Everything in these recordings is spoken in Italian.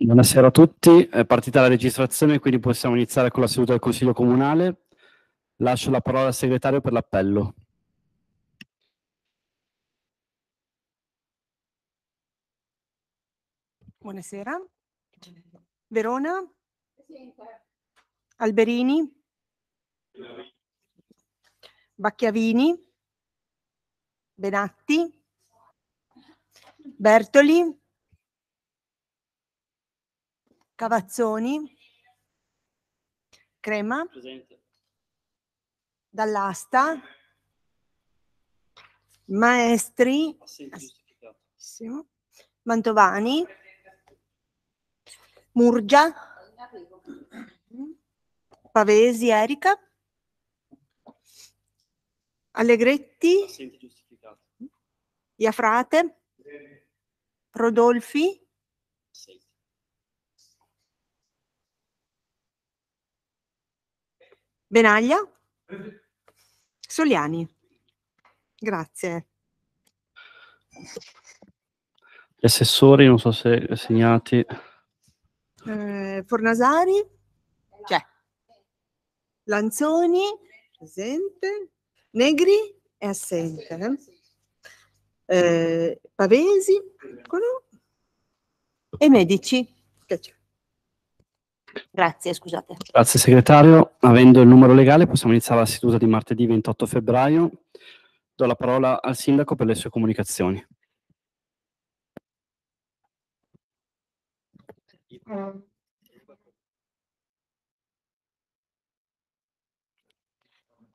Buonasera a tutti, è partita la registrazione quindi possiamo iniziare con la seduta del Consiglio Comunale. Lascio la parola al segretario per l'appello. Buonasera. Verona? Alberini? Bacchiavini? Benatti? Bertoli? Cavazzoni. Crema. Presente. Dall'asta. Maestri. Mantovani. Murgia. Pavesi Erika. Allegretti. Iafrate. Rodolfi. Benaglia? Soliani. Grazie. Gli assessori, non so se segnati. Eh, Fornasari? C'è. Cioè. Lanzoni? Presente. Negri? È assente. Eh. eh, Pavesi? Eccolo. E Medici? Che c'è? Grazie, scusate. Grazie segretario. Avendo il numero legale possiamo iniziare la seduta di martedì 28 febbraio. Do la parola al sindaco per le sue comunicazioni.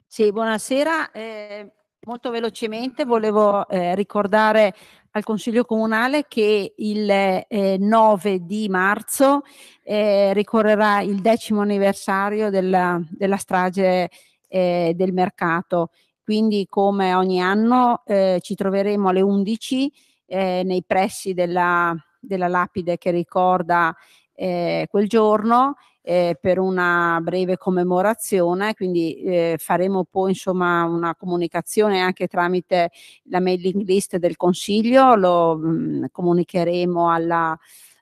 Sì, buonasera. Eh, molto velocemente volevo eh, ricordare al Consiglio Comunale che il eh, 9 di marzo eh, ricorrerà il decimo anniversario della, della strage eh, del mercato. Quindi come ogni anno eh, ci troveremo alle 11 eh, nei pressi della, della lapide che ricorda eh, quel giorno eh, per una breve commemorazione, quindi eh, faremo poi insomma una comunicazione anche tramite la mailing list del Consiglio, lo mh, mm, comunicheremo alla,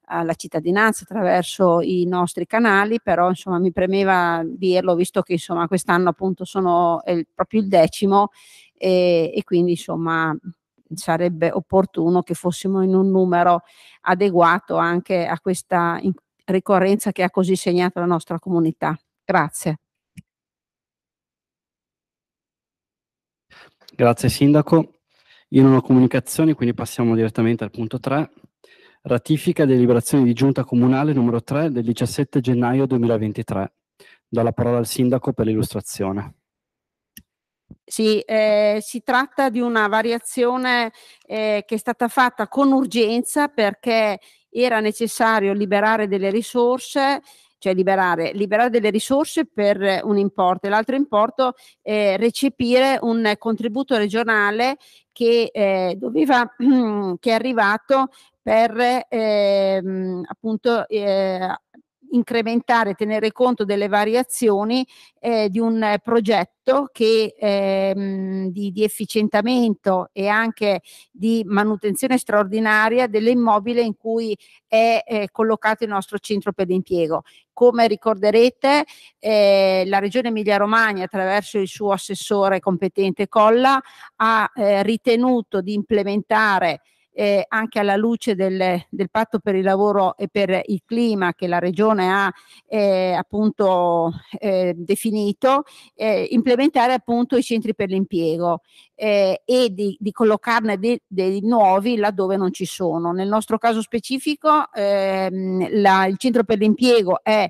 alla cittadinanza attraverso i nostri canali, però insomma mi premeva dirlo visto che insomma quest'anno appunto sono il, proprio il decimo e, e quindi insomma sarebbe opportuno che fossimo in un numero adeguato anche a questa ricorrenza che ha così segnato la nostra comunità. Grazie. Grazie Sindaco. Io non ho comunicazioni, quindi passiamo direttamente al punto 3. Ratifica deliberazione di giunta comunale numero 3 del 17 gennaio 2023. Do la parola al Sindaco per l'illustrazione. Sì, eh, si tratta di una variazione eh, che è stata fatta con urgenza perché era necessario liberare delle risorse cioè liberare, liberare delle risorse per un importo e l'altro importo eh, recepire un contributo regionale che, eh, doveva, che è arrivato per eh, appunto eh, incrementare, tenere conto delle variazioni eh, di un eh, progetto che ehm, di, di efficientamento e anche di manutenzione straordinaria dell'immobile in cui è eh, collocato il nostro centro per l'impiego. Come ricorderete, eh, la Regione Emilia-Romagna, attraverso il suo assessore competente Colla, ha eh, ritenuto di implementare eh, anche alla luce del, del, patto per il lavoro e per il clima che la Regione ha eh, appunto eh, definito, eh, implementare appunto i centri per l'impiego eh, e di, di collocarne dei, dei nuovi laddove non ci sono. Nel nostro caso specifico ehm, la, il centro per l'impiego è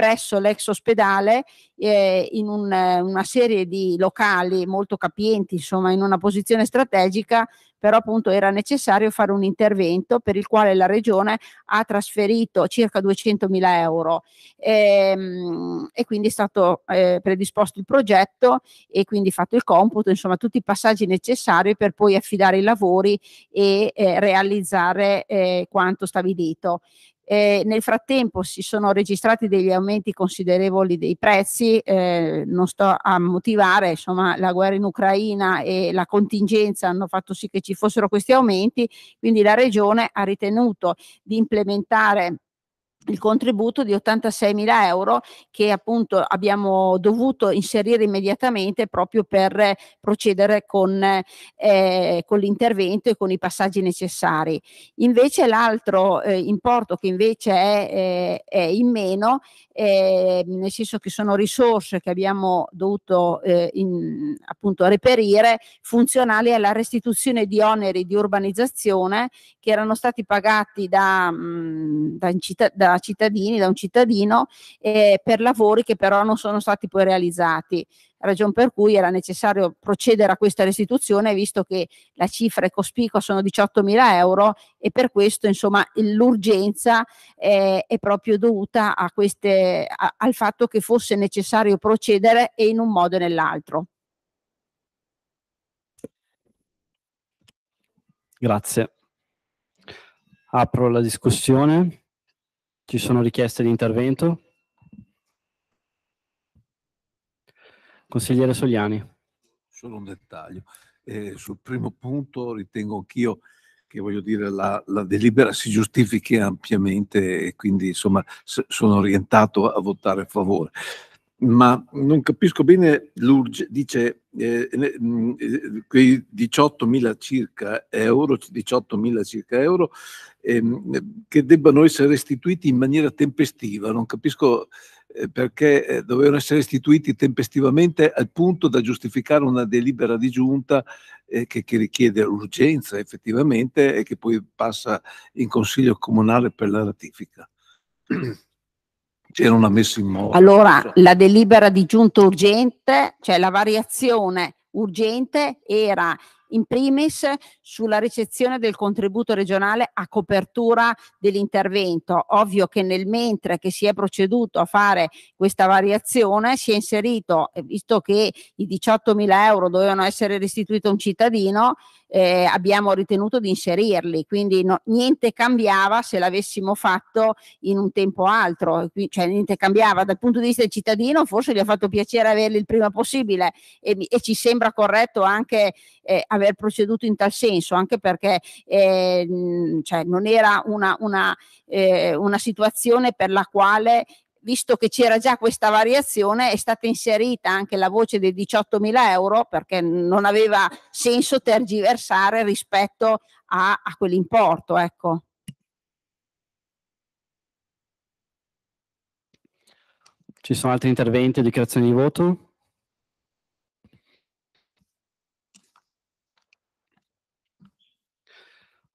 presso l'ex ospedale eh, in un, eh, una serie di locali molto capienti, insomma in una posizione strategica, però appunto era necessario fare un intervento per il quale la regione ha trasferito circa 200 mila euro e, ehm, e quindi è stato eh, predisposto il progetto e quindi fatto il computo, insomma tutti i passaggi necessari per poi affidare i lavori e eh, realizzare eh, quanto stabilito. Eh, nel frattempo si sono registrati degli aumenti considerevoli dei prezzi, eh, non sto a motivare, insomma la guerra in Ucraina e la contingenza hanno fatto sì che ci fossero questi aumenti, quindi la Regione ha ritenuto di implementare il contributo di 86.000 euro che appunto abbiamo dovuto inserire immediatamente proprio per procedere con, eh, con l'intervento e con i passaggi necessari. Invece l'altro eh, importo che invece è, eh, è in meno, ehm, nel senso che sono risorse che abbiamo dovuto eh, in, appunto reperire funzionali alla restituzione di oneri di urbanizzazione che erano stati pagati da, mh, mm, da, da da cittadini, da un cittadino, eh, per lavori che però non sono stati poi realizzati. Ragion per cui era necessario procedere a questa restituzione, visto che la cifra è cospicua, sono 18 mila euro e per questo insomma l'urgenza eh, è proprio dovuta a queste, a, al fatto che fosse necessario procedere e in un modo o nell'altro. Grazie. Apro la discussione. Ci sono richieste di intervento? Consigliere Sogliani. Solo un dettaglio. Eh, sul primo punto ritengo anch'io che voglio dire la, la, delibera si giustifichi ampiamente e quindi insomma sono orientato a votare a favore ma non capisco bene, dice eh, mm, eh, quei 18.000 circa euro, 18.000 circa euro, ehm, che debbano essere restituiti in maniera tempestiva. Non capisco eh, perché eh, dovevano essere restituiti tempestivamente al punto da giustificare una delibera di giunta eh, che, che richiede urgenza effettivamente e che poi passa in Consiglio Comunale per la ratifica. erano messi in moto. Allora, la delibera di giunta urgente, cioè la variazione urgente era in primis sulla ricezione del contributo regionale a copertura dell'intervento. Ovvio che nel mentre che si è proceduto a fare questa variazione si è inserito, visto che i 18.000 euro dovevano essere restituiti a un cittadino, eh, abbiamo ritenuto di inserirli, quindi no, niente cambiava se l'avessimo fatto in un tempo altro, cioè niente cambiava dal punto di vista del cittadino, forse gli ha fatto piacere averli il prima possibile e, e ci sembra corretto anche eh, aver proceduto in tal senso, anche perché eh, mh, cioè, non era una, una, eh, una situazione per la quale visto che c'era già questa variazione, è stata inserita anche la voce dei 18 mila euro perché non aveva senso tergiversare rispetto a, a quell'importo. Ecco. Ci sono altri interventi o dichiarazioni di voto?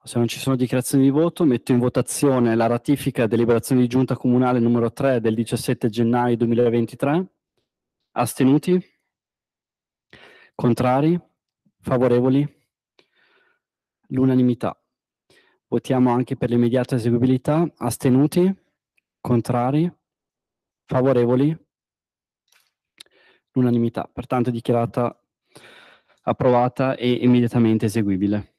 Se non ci sono dichiarazioni di voto, metto in votazione la ratifica deliberazione di giunta comunale numero 3 del 17 gennaio 2023. Astenuti? Contrari? Favorevoli? L'unanimità. Votiamo anche per l'immediata eseguibilità. Astenuti? Contrari? Favorevoli? L'unanimità. Pertanto è dichiarata approvata e immediatamente eseguibile.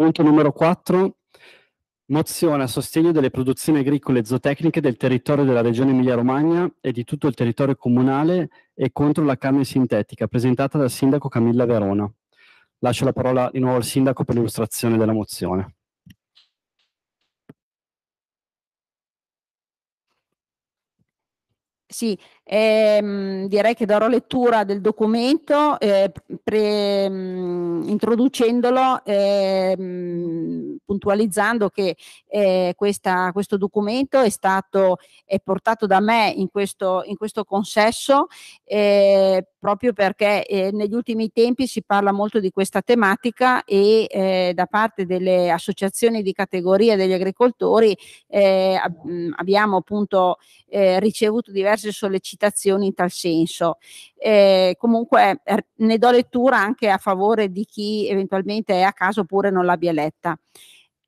Punto numero 4. Mozione a sostegno delle produzioni agricole e zootecniche del territorio della Regione Emilia-Romagna e di tutto il territorio comunale e contro la carne sintetica, presentata dal Sindaco Camilla Verona. Lascio la parola di nuovo al Sindaco per l'illustrazione della mozione. Sì, Ehm, direi che darò lettura del documento eh, mm, introducendolo, eh, puntualizzando che eh, questa, questo documento è stato è portato da me in questo, in questo consesso eh, proprio perché eh, negli ultimi tempi si parla molto di questa tematica e eh, da parte delle associazioni di categoria degli agricoltori eh, abbiamo appunto eh, ricevuto diverse sollecitazioni citazioni in tal senso. Eh, comunque er, ne do lettura anche a favore di chi eventualmente è a caso oppure non l'abbia letta.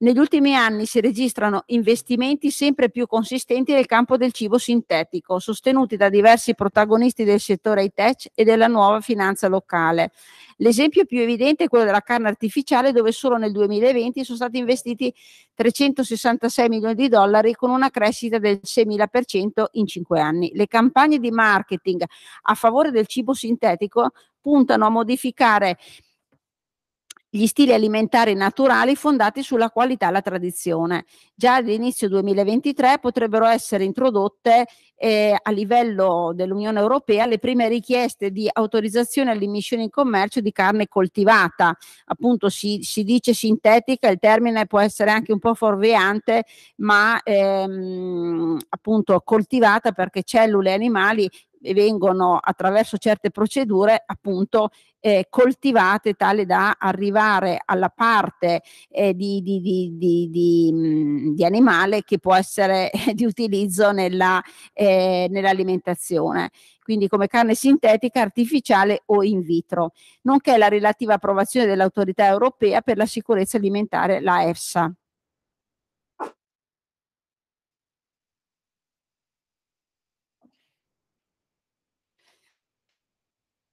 Negli ultimi anni si registrano investimenti sempre più consistenti nel campo del cibo sintetico, sostenuti da diversi protagonisti del settore high-tech e della nuova finanza locale. L'esempio più evidente è quello della carne artificiale, dove solo nel 2020 sono stati investiti 366 milioni di dollari con una crescita del 6.000% in 5 anni. Le campagne di marketing a favore del cibo sintetico puntano a modificare gli stili alimentari naturali fondati sulla qualità e la tradizione. Già all'inizio 2023 potrebbero essere introdotte eh, a livello dell'Unione Europea le prime richieste di autorizzazione all'immissione in commercio di carne coltivata. Appunto si, si, dice sintetica, il termine può essere anche un po' forveante, ma ehm, appunto coltivata perché cellule animali vengono attraverso certe procedure appunto eh, coltivate tale da arrivare alla parte eh, di, di, di, di, di, mh, di animale che può essere eh, di utilizzo nella, eh, nell'alimentazione quindi come carne sintetica, artificiale o in vitro, nonché la relativa approvazione dell'autorità europea per la sicurezza alimentare, la EFSA.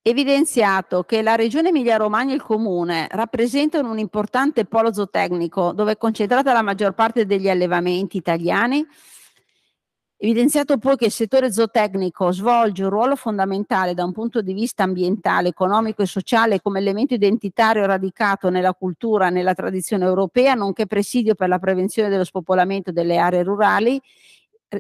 evidenziato che la Regione Emilia-Romagna e il Comune rappresentano un importante polo zootecnico dove è concentrata la maggior parte degli allevamenti italiani, Evidenziato poi che il settore zootecnico svolge un ruolo fondamentale da un punto di vista ambientale, economico e sociale come elemento identitario radicato nella cultura e nella tradizione europea, nonché presidio per la prevenzione dello spopolamento delle aree rurali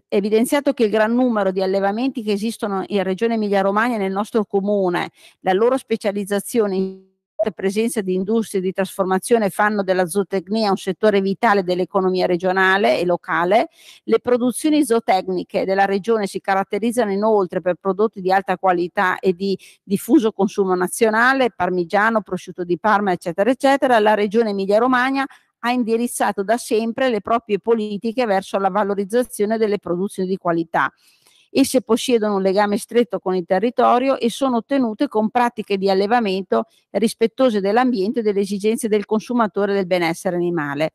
evidenziato che il gran numero di allevamenti che esistono in Regione Emilia-Romagna nel nostro comune, la loro specializzazione in presenza di industrie di trasformazione fanno della zootecnia un settore vitale dell'economia regionale e locale. Le produzioni zootecniche della regione si caratterizzano inoltre per prodotti di alta qualità e di diffuso consumo nazionale, parmigiano, prosciutto di Parma, eccetera, eccetera. La regione Emilia-Romagna ha indirizzato da sempre le proprie politiche verso la valorizzazione delle produzioni di qualità. Esse possiedono un legame stretto con il territorio e sono ottenute con pratiche di allevamento rispettose dell'ambiente e delle esigenze del consumatore del benessere animale.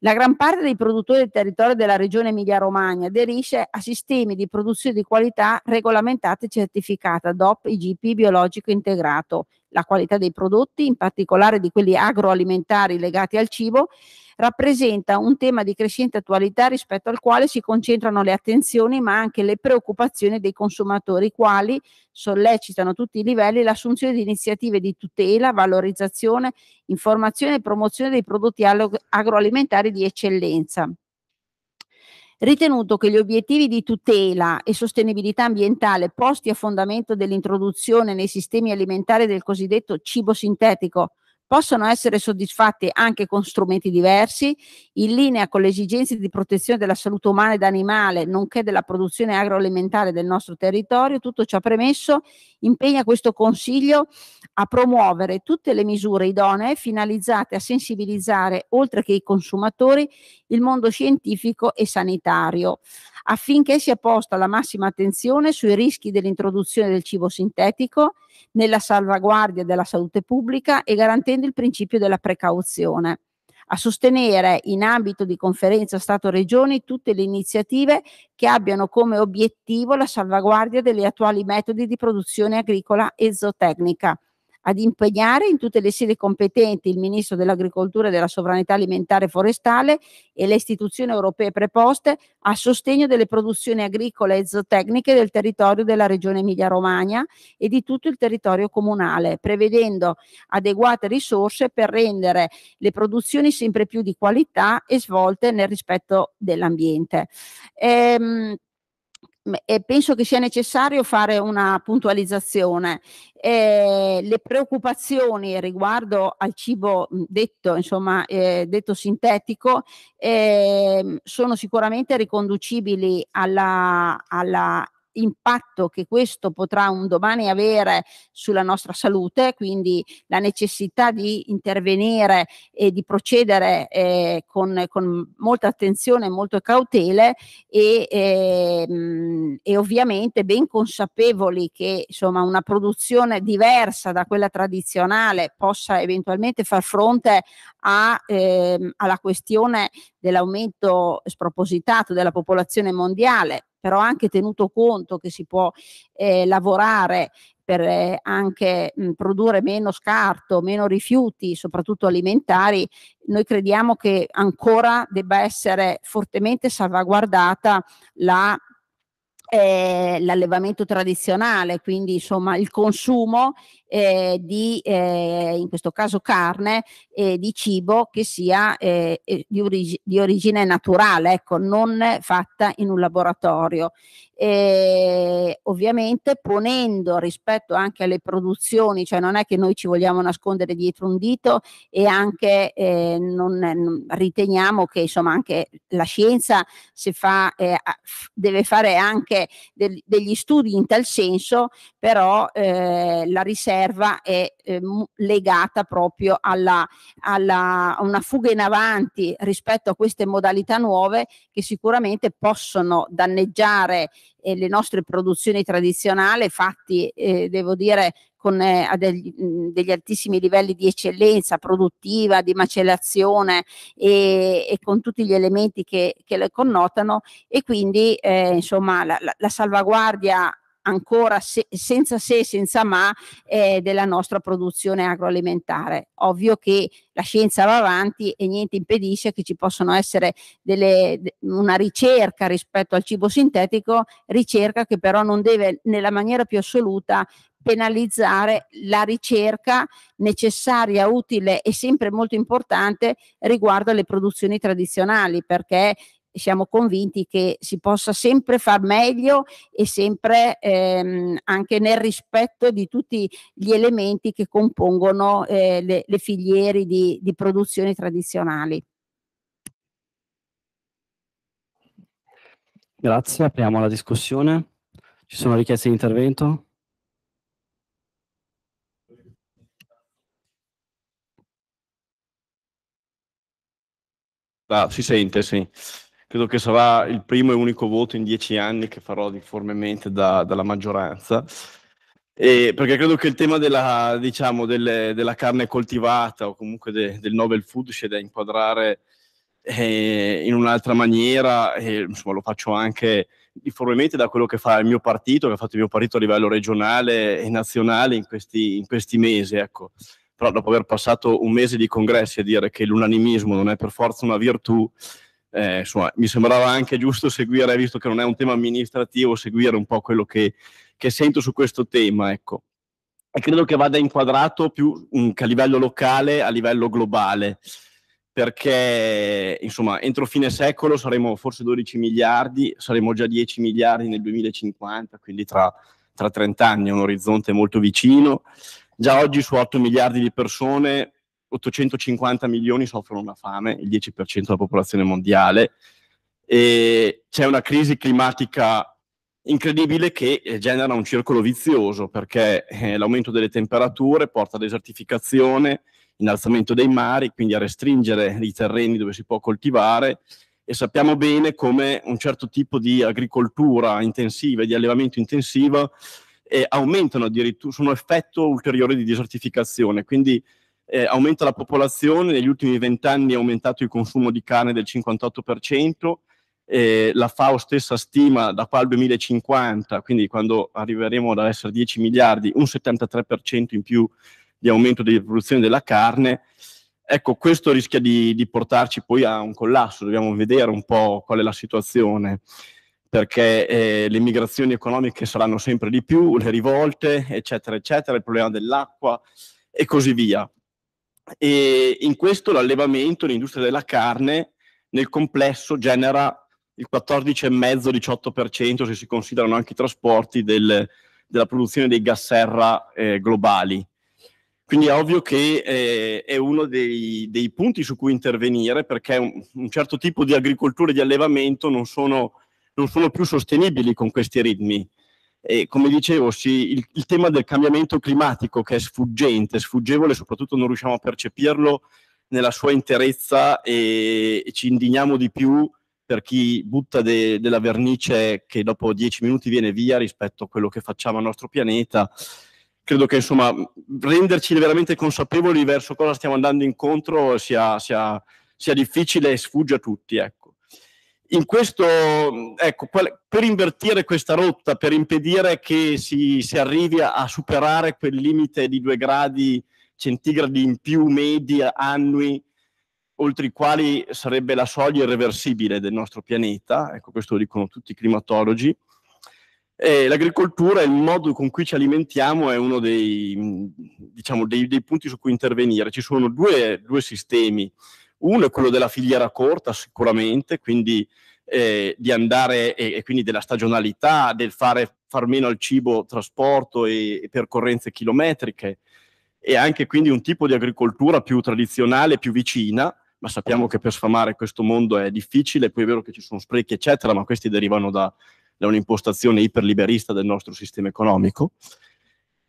La gran parte dei produttori del territorio della regione Emilia-Romagna aderisce a sistemi di produzione di qualità regolamentata e certificata DOP IGP biologico integrato la qualità dei prodotti, in particolare di quelli agroalimentari legati al cibo, rappresenta un tema di crescente attualità rispetto al quale si concentrano le attenzioni ma anche le preoccupazioni dei consumatori, quali sollecitano a tutti i livelli l'assunzione di iniziative di tutela, valorizzazione, informazione e promozione dei prodotti agroalimentari di eccellenza ritenuto che gli obiettivi di tutela e sostenibilità ambientale posti a fondamento dell'introduzione nei sistemi alimentari del cosiddetto cibo sintetico possano essere soddisfatti anche con strumenti diversi, in linea con le esigenze di protezione della salute umana ed animale, nonché della produzione agroalimentare del nostro territorio. Tutto ciò premesso impegna questo Consiglio a promuovere tutte le misure idonee finalizzate a sensibilizzare, oltre che i consumatori, il mondo scientifico e sanitario, affinché sia posta la massima attenzione sui rischi dell'introduzione del cibo sintetico nella salvaguardia della salute pubblica e garantendo il principio della precauzione a sostenere in ambito di conferenza Stato-Regioni tutte le iniziative che abbiano come obiettivo la salvaguardia degli attuali metodi di produzione agricola e zootecnica, ad impegnare in tutte le sedi competenti il Ministro dell'Agricoltura e della Sovranità Alimentare e Forestale e le istituzioni europee preposte a sostegno delle produzioni agricole e zootecniche del territorio della Regione Emilia-Romagna e di tutto il territorio comunale, prevedendo adeguate risorse per rendere le produzioni sempre più di qualità e svolte nel rispetto dell'ambiente. Ehm, e penso che sia necessario fare una puntualizzazione. Eh, le preoccupazioni riguardo al cibo detto, insomma, eh, detto sintetico eh, sono sicuramente riconducibili alla, alla impatto che questo potrà un domani avere sulla nostra salute, quindi la necessità di intervenire e di procedere eh, con, con, molta attenzione e molte cautele e, eh, e ovviamente ben consapevoli che insomma, una produzione diversa da quella tradizionale possa eventualmente far fronte a, ehm, alla questione dell'aumento spropositato della popolazione mondiale, però anche tenuto conto che si può eh, lavorare per eh, anche mh, produrre meno scarto, meno rifiuti, soprattutto alimentari, noi crediamo che ancora debba essere fortemente salvaguardata la eh, l'allevamento tradizionale, quindi insomma il consumo eh, di, eh, in questo caso carne, eh, di cibo che sia eh, eh di, orig- di origine naturale, ecco, non fatta in un laboratorio. E eh, ovviamente ponendo rispetto anche alle produzioni, cioè non è che noi ci vogliamo nascondere dietro un dito e anche eh, non, non, riteniamo che insomma anche la scienza fa, eh, deve fare anche del, degli studi in tal senso, però eh, la ricerca riserva è eh, legata proprio alla, alla, una fuga in avanti rispetto a queste modalità nuove che sicuramente possono danneggiare eh, le nostre produzioni tradizionali fatti, eh, devo dire, con eh, degli, mm, degli, altissimi livelli di eccellenza produttiva, di macellazione e, e con tutti gli elementi che, che le connotano e quindi eh, insomma la, la, la salvaguardia ancora se, senza se, senza ma eh, della nostra produzione agroalimentare. Ovvio che la scienza va avanti e niente impedisce che ci possano essere delle, una ricerca rispetto al cibo sintetico, ricerca che però non deve nella maniera più assoluta penalizzare la ricerca necessaria, utile e sempre molto importante riguardo alle produzioni tradizionali, perché siamo convinti che si possa sempre far meglio e sempre ehm, anche nel rispetto di tutti gli elementi che compongono eh, le, le filiere di, di produzioni tradizionali. Grazie, apriamo la discussione. Ci sono richieste di intervento? Ah, si sente, sì credo che sarà il primo e unico voto in dieci anni che farò difformemente da, dalla maggioranza. E perché credo che il tema della, diciamo, delle, della carne coltivata o comunque de, del novel food sia da inquadrare eh, in un'altra maniera, e, insomma, lo faccio anche difformemente da quello che fa il mio partito, che ha fatto il mio partito a livello regionale e nazionale in questi, in questi mesi. Ecco. Però dopo aver passato un mese di congressi a dire che l'unanimismo non è per forza una virtù, eh, insomma, mi sembrava anche giusto seguire, visto che non è un tema amministrativo, seguire un po' quello che, che sento su questo tema. Ecco. E credo che vada inquadrato più um, che a livello locale, a livello globale, perché insomma, entro fine secolo saremo forse 12 miliardi, saremo già 10 miliardi nel 2050, quindi tra, tra 30 anni è un orizzonte molto vicino. Già oggi su 8 miliardi di persone 850 milioni soffrono una fame, il 10% della popolazione mondiale, e c'è una crisi climatica incredibile che eh, genera un circolo vizioso perché eh, l'aumento delle temperature porta a desertificazione, innalzamento dei mari, quindi a restringere i terreni dove si può coltivare e sappiamo bene come un certo tipo di agricoltura intensiva e di allevamento intensivo eh, aumentano addirittura, sono effetto ulteriore di desertificazione, quindi eh, aumenta la popolazione, negli ultimi vent'anni è aumentato il consumo di carne del 58%, eh, la FAO stessa stima da qua al 2050, quindi quando arriveremo ad essere 10 miliardi, un 73% in più di aumento di produzione della carne. Ecco, questo rischia di, di portarci poi a un collasso, dobbiamo vedere un po' qual è la situazione perché eh, le migrazioni economiche saranno sempre di più, le rivolte, eccetera, eccetera, il problema dell'acqua e così via e in questo l'allevamento, l'industria della carne nel complesso genera il 14,5-18% se si considerano anche i trasporti del, della produzione dei gas serra eh, globali. Quindi è ovvio che eh, è uno dei, dei, punti su cui intervenire perché un, un, certo tipo di agricoltura e di allevamento non sono, non sono più sostenibili con questi ritmi. E come dicevo, sì, il, il, tema del cambiamento climatico che è sfuggente, sfuggevole, soprattutto non riusciamo a percepirlo nella sua interezza e, e ci indigniamo di più per chi butta de, della vernice che dopo dieci minuti viene via rispetto a quello che facciamo al nostro pianeta. Credo che insomma renderci veramente consapevoli verso cosa stiamo andando incontro sia, sia, sia difficile e sfugge a tutti. Ecco in questo, ecco, per invertire questa rotta, per impedire che si, si arrivi a, superare quel limite di due gradi centigradi in più medi annui, oltre i quali sarebbe la soglia irreversibile del nostro pianeta, ecco questo lo dicono tutti i climatologi, e l'agricoltura, il modo con cui ci alimentiamo è uno dei, diciamo, dei, dei punti su cui intervenire. Ci sono due, due sistemi uno è quello della filiera corta sicuramente, quindi eh, di andare e, e, quindi della stagionalità, del fare, far meno al cibo trasporto e, e percorrenze chilometriche e anche quindi un tipo di agricoltura più tradizionale, più vicina, ma sappiamo che per sfamare questo mondo è difficile, poi è vero che ci sono sprechi eccetera, ma questi derivano da, da un'impostazione iperliberista del nostro sistema economico.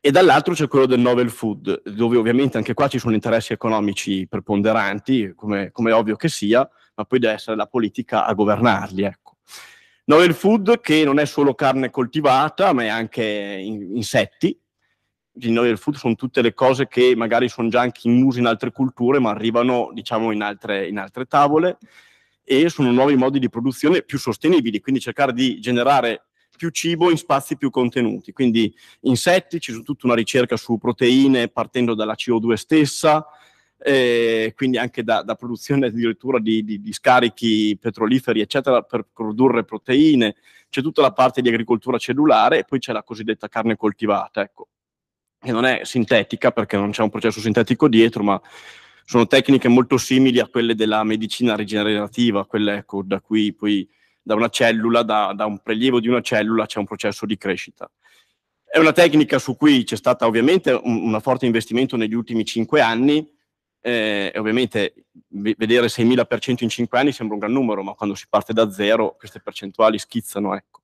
E dall'altro c'è quello del novel food, dove ovviamente anche qua ci sono interessi economici preponderanti, come, come ovvio che sia, ma poi deve essere la politica a governarli. Ecco. Novel food che non è solo carne coltivata, ma è anche in, insetti. Di novel food sono tutte le cose che magari sono già anche in uso in altre culture, ma arrivano diciamo, in, altre, in altre tavole e sono nuovi modi di produzione più sostenibili, quindi cercare di generare più cibo in spazi più contenuti. Quindi insetti, ci sono tutta una ricerca su proteine partendo dalla CO2 stessa, eh, quindi anche da, da produzione addirittura di, di, di, scarichi petroliferi, eccetera, per produrre proteine. C'è tutta la parte di agricoltura cellulare e poi c'è la cosiddetta carne coltivata, ecco, che non è sintetica perché non c'è un processo sintetico dietro, ma sono tecniche molto simili a quelle della medicina rigenerativa, quelle ecco, da cui poi da una cellula, da, da un prelievo di una cellula c'è un processo di crescita. È una tecnica su cui c'è stato ovviamente un, un forte investimento negli ultimi cinque anni, eh, e ovviamente vedere 6.000% in cinque anni sembra un gran numero, ma quando si parte da zero queste percentuali schizzano. Ecco.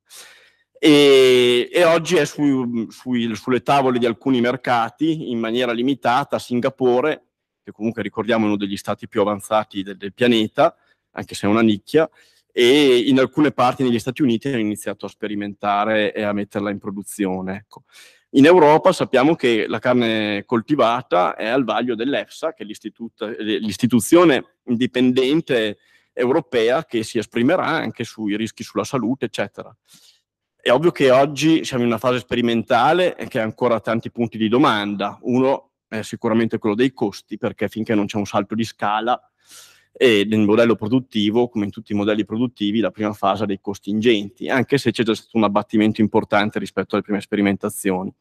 E, e, oggi è su, sui, sulle tavole di alcuni mercati in maniera limitata. Singapore, che comunque ricordiamo è uno degli stati più avanzati del, del pianeta, anche se è una nicchia, e in alcune parti negli Stati Uniti hanno iniziato a sperimentare e a metterla in produzione. Ecco. In Europa sappiamo che la carne coltivata è al vaglio dell'EFSA, che è eh, l'istituzione indipendente europea che si esprimerà anche sui rischi sulla salute, eccetera. È ovvio che oggi siamo in una fase sperimentale e che ha ancora tanti punti di domanda. Uno è sicuramente quello dei costi, perché finché non c'è un salto di scala e nel modello produttivo, come in tutti i modelli produttivi, la prima fase ha dei costi ingenti, anche se c'è già stato un abbattimento importante rispetto alle prime sperimentazioni.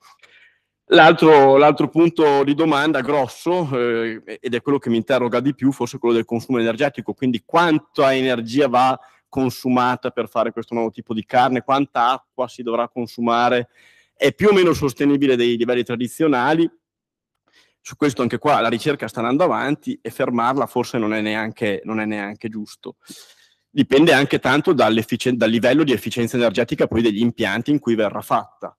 L'altro, l'altro punto di domanda grosso, eh, ed è quello che mi interroga di più, forse quello del consumo energetico, quindi quanta energia va consumata per fare questo nuovo tipo di carne, quanta acqua si dovrà consumare, è più o meno sostenibile dei livelli tradizionali, su questo anche qua la ricerca sta andando avanti e fermarla forse non è neanche, non è neanche giusto. Dipende anche tanto dal livello di efficienza energetica poi degli impianti in cui verrà fatta.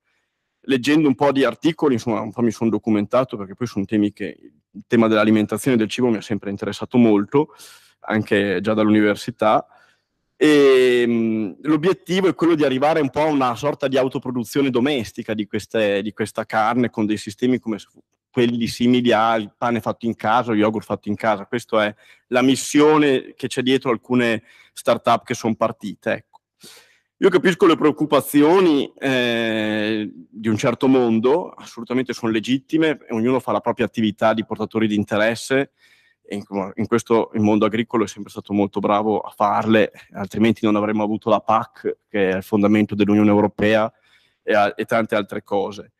Leggendo un po' di articoli, insomma, un po' mi sono documentato perché poi sono temi che il tema dell'alimentazione e del cibo mi ha sempre interessato molto, anche già dall'università. E, ehm, l'obiettivo è quello di arrivare un po' a una sorta di autoproduzione domestica di, queste, di questa carne con dei sistemi come, quelli simili al pane fatto in casa o yogurt fatto in casa. Questa è la missione che c'è dietro alcune start-up che sono partite. Ecco. Io capisco le preoccupazioni eh, di un certo mondo, assolutamente sono legittime, ognuno fa la propria attività di portatori di interesse, in, in, questo il mondo agricolo è sempre stato molto bravo a farle, altrimenti non avremmo avuto la PAC, che è il fondamento dell'Unione Europea, e, a, e tante altre cose.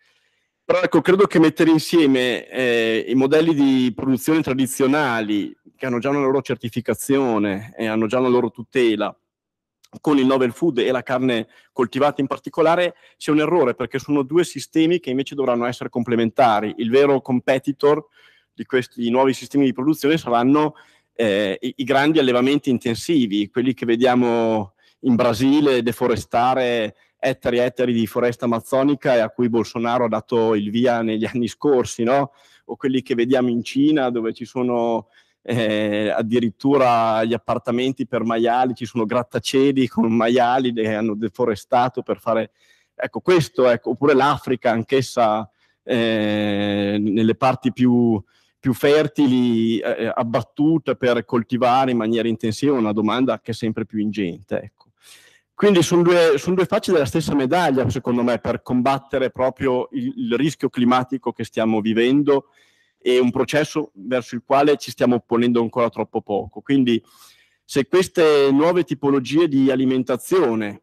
Però ecco, credo che mettere insieme eh, i modelli di produzione tradizionali, che hanno già una loro certificazione e hanno già una loro tutela, con il novel food e la carne coltivata in particolare, sia un errore perché sono due sistemi che invece dovranno essere complementari. Il vero competitor di questi nuovi sistemi di produzione saranno eh, i, i grandi allevamenti intensivi, quelli che vediamo in Brasile deforestare ettari e ettari di foresta amazzonica e a cui Bolsonaro ha dato il via negli anni scorsi, no? o quelli che vediamo in Cina dove ci sono eh, addirittura gli appartamenti per maiali, ci sono grattacieli con maiali che hanno deforestato per fare, ecco questo, ecco. oppure l'Africa anch'essa eh, nelle parti più, più fertili eh, abbattute per coltivare in maniera intensiva una domanda che è sempre più ingente. Ecco. Quindi sono due, son due facce della stessa medaglia, secondo me, per combattere proprio il, il rischio climatico che stiamo vivendo e un processo verso il quale ci stiamo ponendo ancora troppo poco. Quindi se queste nuove tipologie di alimentazione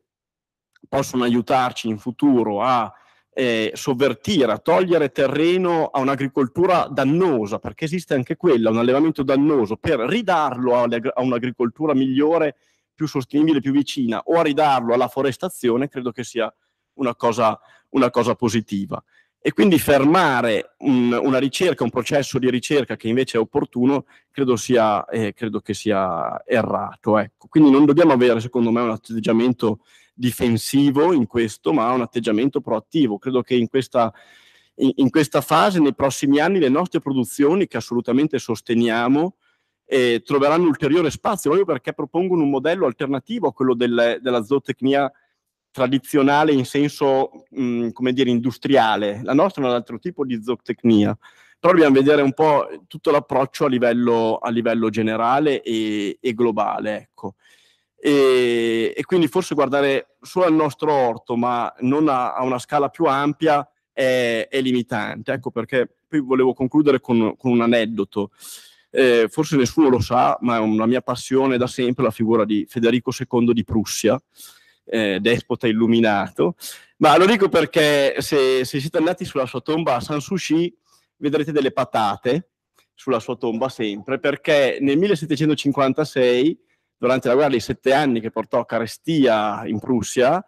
possono aiutarci in futuro a eh, sovvertire, a togliere terreno a un'agricoltura dannosa, perché esiste anche quella, un allevamento dannoso, per ridarlo a, a un'agricoltura migliore più sostenibile, più vicina, o a ridarlo alla forestazione, credo che sia una cosa, una cosa positiva. E quindi fermare un, una ricerca, un processo di ricerca che invece è opportuno, credo, sia, eh, credo che sia errato. Ecco. Quindi non dobbiamo avere, secondo me, un atteggiamento difensivo in questo, ma un atteggiamento proattivo. Credo che in questa, in, in questa fase, nei prossimi anni, le nostre produzioni, che assolutamente sosteniamo, eh, troveranno ulteriore spazio proprio perché propongono un modello alternativo a quello del, della zootecnia tradizionale in senso, mh, mm, come dire, industriale. La nostra è un altro tipo di zootecnia. Però dobbiamo vedere un po' tutto l'approccio a livello, a livello generale e, e globale, ecco. E, e, quindi forse guardare solo al nostro orto, ma non a, a una scala più ampia, è, è, limitante. Ecco perché poi volevo concludere con, con un aneddoto eh, forse nessuno lo sa, ma è una mia passione da sempre la figura di Federico II di Prussia, eh, despota illuminato. Ma lo dico perché se, se siete andati sulla sua tomba a Sanssouci, vedrete delle patate sulla sua tomba sempre, perché nel 1756, durante la guerra dei sette anni che portò a Carestia in Prussia,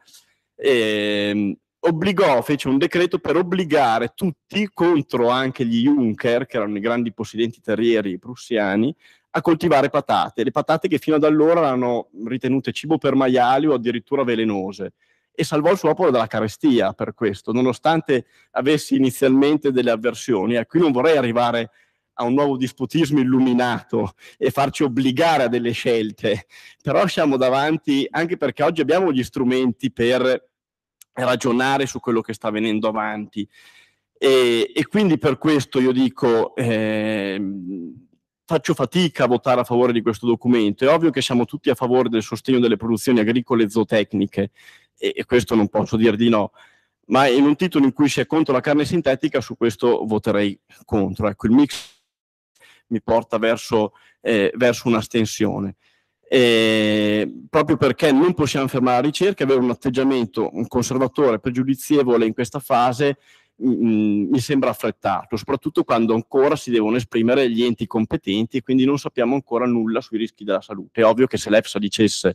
eh, obbligò, fece un decreto per obbligare tutti, contro anche gli Juncker, che erano i grandi possidenti terrieri prussiani, a coltivare patate, le patate che fino ad allora erano ritenute cibo per maiali o addirittura velenose. E salvò il suo popolo dalla carestia per questo, nonostante avessi inizialmente delle avversioni. E qui non vorrei arrivare a un nuovo disputismo illuminato e farci obbligare a delle scelte, però siamo davanti, anche perché oggi abbiamo gli strumenti per ragionare su quello che sta venendo avanti. E, e quindi per questo io dico, eh, faccio fatica a votare a favore di questo documento. È ovvio che siamo tutti a favore del sostegno delle produzioni agricole zootecniche, e, e questo non posso dir di no, ma in un titolo in cui si è contro la carne sintetica, su questo voterei contro. Ecco, il mix mi porta verso, eh, verso un'astensione eh, proprio perché non possiamo fermare la ricerca, avere un atteggiamento un conservatore pregiudizievole in questa fase mh, mi sembra affrettato, soprattutto quando ancora si devono esprimere gli enti competenti e quindi non sappiamo ancora nulla sui rischi della salute. È ovvio che se l'EFSA dicesse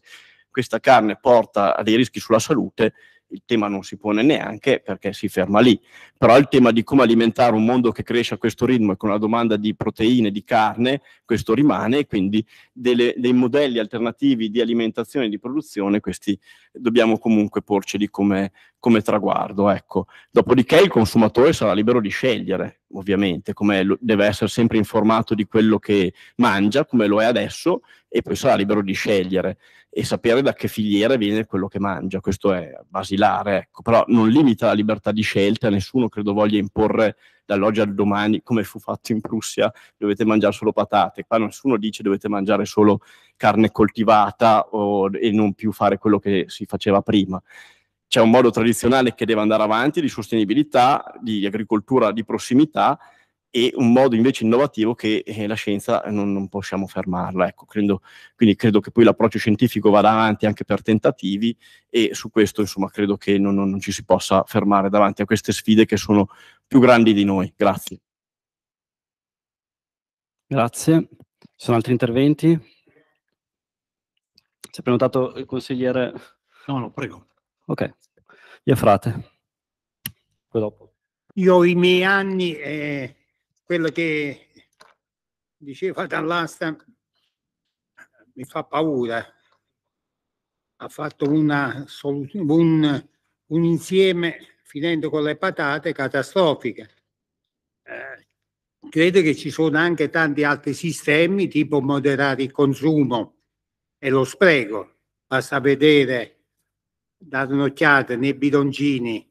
questa carne porta a dei rischi sulla salute, il tema non si pone neanche perché si ferma lì, però il tema di come alimentare un mondo che cresce a questo ritmo e con la domanda di proteine, di carne, questo rimane, quindi delle, dei modelli alternativi di alimentazione e di produzione, questi dobbiamo comunque porceli come, come traguardo. Ecco. Dopodiché il consumatore sarà libero di scegliere, ovviamente, come deve essere sempre informato di quello che mangia, come lo è adesso, e poi sarà libero di scegliere e sapere da che filiere viene quello che mangia. Questo è basilare, ecco. però non limita la libertà di scelta, nessuno credo voglia imporre dall'oggi al domani, come fu fatto in Prussia, dovete mangiare solo patate. Qua nessuno dice dovete mangiare solo carne coltivata o, e non più fare quello che si faceva prima c'è un modo tradizionale che deve andare avanti di sostenibilità, di agricoltura di prossimità e un modo invece innovativo che eh, la scienza non, non possiamo fermarla. Ecco, credo, quindi credo che poi l'approccio scientifico vada avanti anche per tentativi e su questo insomma credo che non, non, non ci si possa fermare davanti a queste sfide che sono più grandi di noi. Grazie. Grazie. Ci sono altri interventi? Si è prenotato il consigliere? No, no, prego. Ok, frate. Poi dopo. Io i miei anni, eh, quello che diceva dall'asta mi fa paura. Ha fatto una, un, un insieme, finendo con le patate, catastrofiche. Eh, credo che ci sono anche tanti altri sistemi, tipo moderare il consumo e lo spreco. Basta vedere date un'occhiata nei bidoncini,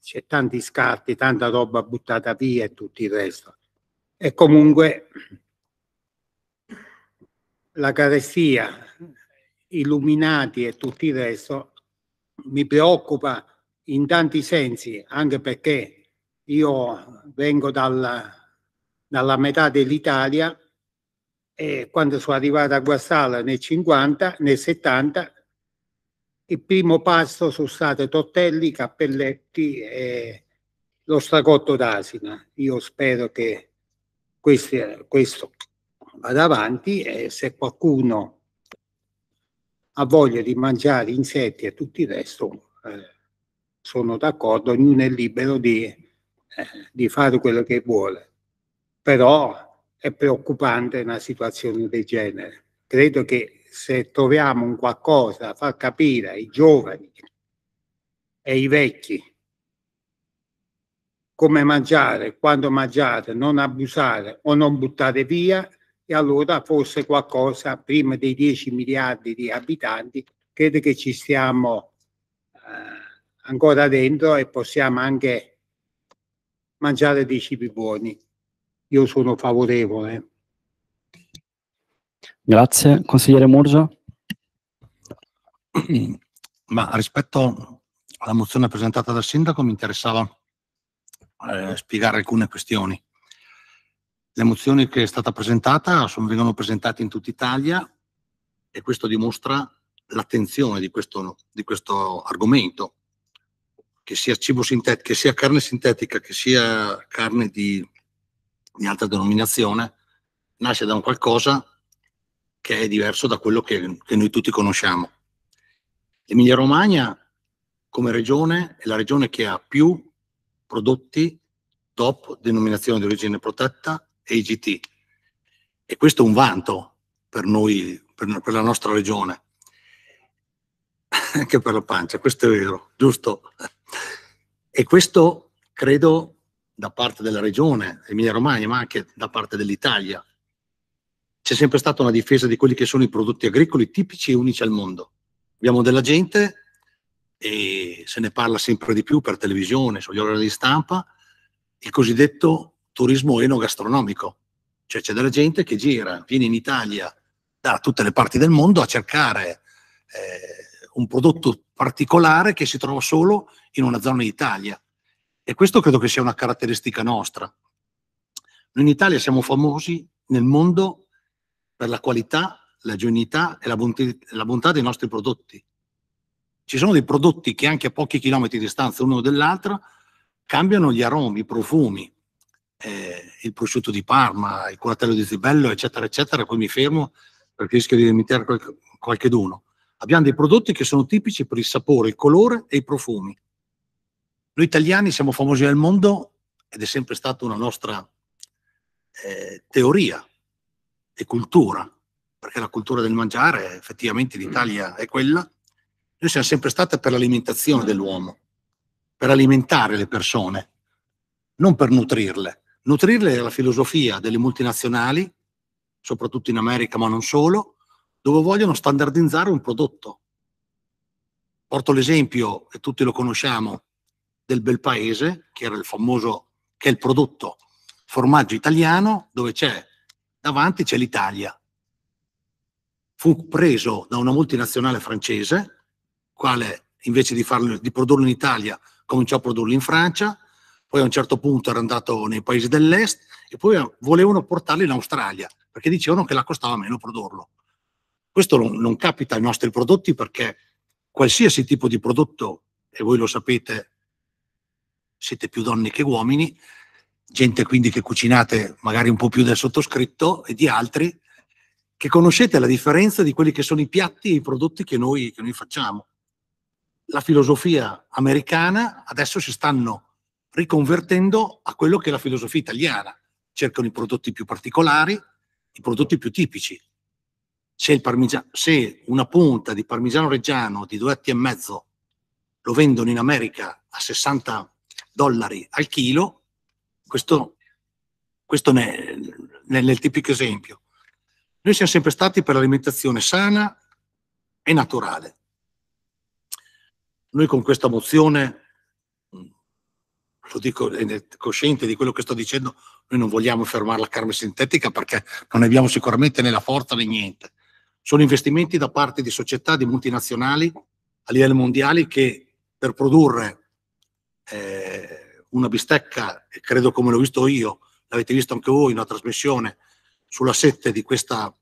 c'è tanti scarti, tanta roba buttata via e tutto il resto. E comunque la carestia, illuminati e tutto il resto, mi preoccupa in tanti sensi, anche perché io vengo dalla, dalla metà dell'Italia e quando sono arrivato a Guastalla nel 50, nel 70, il primo pasto sono state tortelli, cappelletti e lo stracotto d'asina. Io spero che questi, questo vada avanti e se qualcuno ha voglia di mangiare insetti e tutto il resto, eh, sono d'accordo, ognuno è libero di, eh, di fare quello che vuole. Però è preoccupante una situazione del genere. Credo che se troviamo un qualcosa da far capire ai giovani e ai vecchi come mangiare, quando mangiare, non abusare o non buttare via, e allora forse qualcosa prima dei 10 miliardi di abitanti, credo che ci stiamo eh, ancora dentro e possiamo anche mangiare dei cibi buoni. Io sono favorevole. Grazie. Consigliere Murgia? Ma rispetto alla mozione presentata dal sindaco mi interessava eh, spiegare alcune questioni. Le mozioni che è stata presentata sono, vengono presentate in tutta Italia e questo dimostra l'attenzione di, di questo, argomento, che sia, che sia carne sintetica, che sia carne di, di alta denominazione, nasce da un qualcosa che è diverso da quello che, che noi tutti conosciamo. L'Emilia Romagna come regione è la regione che ha più prodotti top denominazione di origine protetta e IGT e questo è un vanto per noi, per, per la nostra regione, anche per la pancia, questo è vero, giusto? E questo credo da parte della regione Emilia Romagna, ma anche da parte dell'Italia, c'è sempre stata una difesa di quelli che sono i prodotti agricoli tipici e unici al mondo. Abbiamo della gente e se ne parla sempre di più per televisione, sugli orari di stampa, il cosiddetto turismo enogastronomico. Cioè c'è della gente che gira, viene in Italia da tutte le parti del mondo a cercare eh, un prodotto particolare che si trova solo in una zona d'Italia. E questo credo che sia una caratteristica nostra. Noi in Italia siamo famosi nel mondo per la qualità, la genuinità e la, bonti- la bontà dei nostri prodotti. Ci sono dei prodotti che anche a pochi chilometri di distanza uno dall'altro cambiano gli aromi, i profumi, eh, il prosciutto di Parma, il curatello di Zibello, eccetera, eccetera. Poi mi fermo perché rischio di dimenticare qualche, qualche d'uno. Abbiamo dei prodotti che sono tipici per il sapore, il colore e i profumi. Noi italiani siamo famosi nel mondo ed è sempre stata una nostra eh, teoria e cultura, perché la cultura del mangiare effettivamente in mm. Italia è quella. Noi siamo sempre stati per l'alimentazione dell'uomo, per alimentare le persone, non per nutrirle. Nutrirle è la filosofia delle multinazionali, soprattutto in America ma non solo, dove vogliono standardizzare un prodotto. Porto l'esempio, e tutti lo conosciamo, del bel paese, che era il famoso, che è il prodotto formaggio italiano, dove c'è davanti c'è l'Italia. Fu preso da una multinazionale francese, quale invece di, farlo, di produrlo in Italia cominciò a produrlo in Francia, poi a un certo punto era andato nei paesi dell'est e poi volevano portarlo in Australia perché dicevano che la costava meno produrlo. Questo non, non capita ai nostri prodotti perché qualsiasi tipo di prodotto, e voi lo sapete, siete più donne che uomini, gente quindi che cucinate magari un po' più del sottoscritto e di altri, che conoscete la differenza di quelli che sono i piatti e i prodotti che noi, che noi facciamo. La filosofia americana adesso si stanno riconvertendo a quello che è la filosofia italiana. Cercano i prodotti più particolari, i prodotti più tipici. Se, se una punta di parmigiano reggiano di due atti e mezzo lo vendono in America a 60 dollari al chilo, questo, questo nel, nel, nel tipico esempio. Noi siamo sempre stati per l'alimentazione sana e naturale. Noi con questa mozione, lo dico cosciente di quello che sto dicendo, noi non vogliamo fermare la carne sintetica perché non abbiamo sicuramente né la forza né niente. Sono investimenti da parte di società, di multinazionali a livello mondiale che per produrre eh, una bistecca, credo come l'ho visto io, l'avete visto anche voi in una trasmissione, sulla sette di questa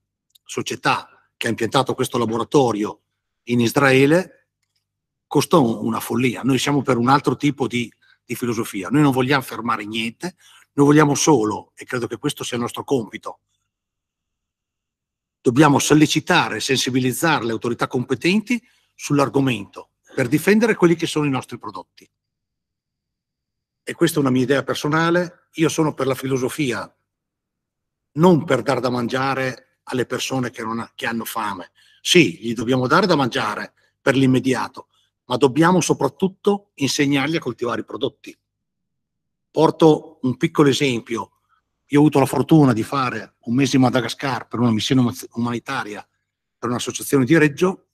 società che ha impiantato questo laboratorio in Israele, costò una follia. Noi siamo per un altro tipo di, di filosofia, noi non vogliamo fermare niente, noi vogliamo solo, e credo che questo sia il nostro compito, dobbiamo sollecitare e sensibilizzare le autorità competenti sull'argomento per difendere quelli che sono i nostri prodotti e questa è una mia idea personale, io sono per la filosofia, non per dar da mangiare alle persone che, ha, che hanno fame. Sì, gli dobbiamo dare da mangiare per l'immediato, ma dobbiamo soprattutto insegnargli a coltivare i prodotti. Porto un piccolo esempio. Io ho avuto la fortuna di fare un mese in Madagascar per una missione umanitaria per un'associazione di Reggio.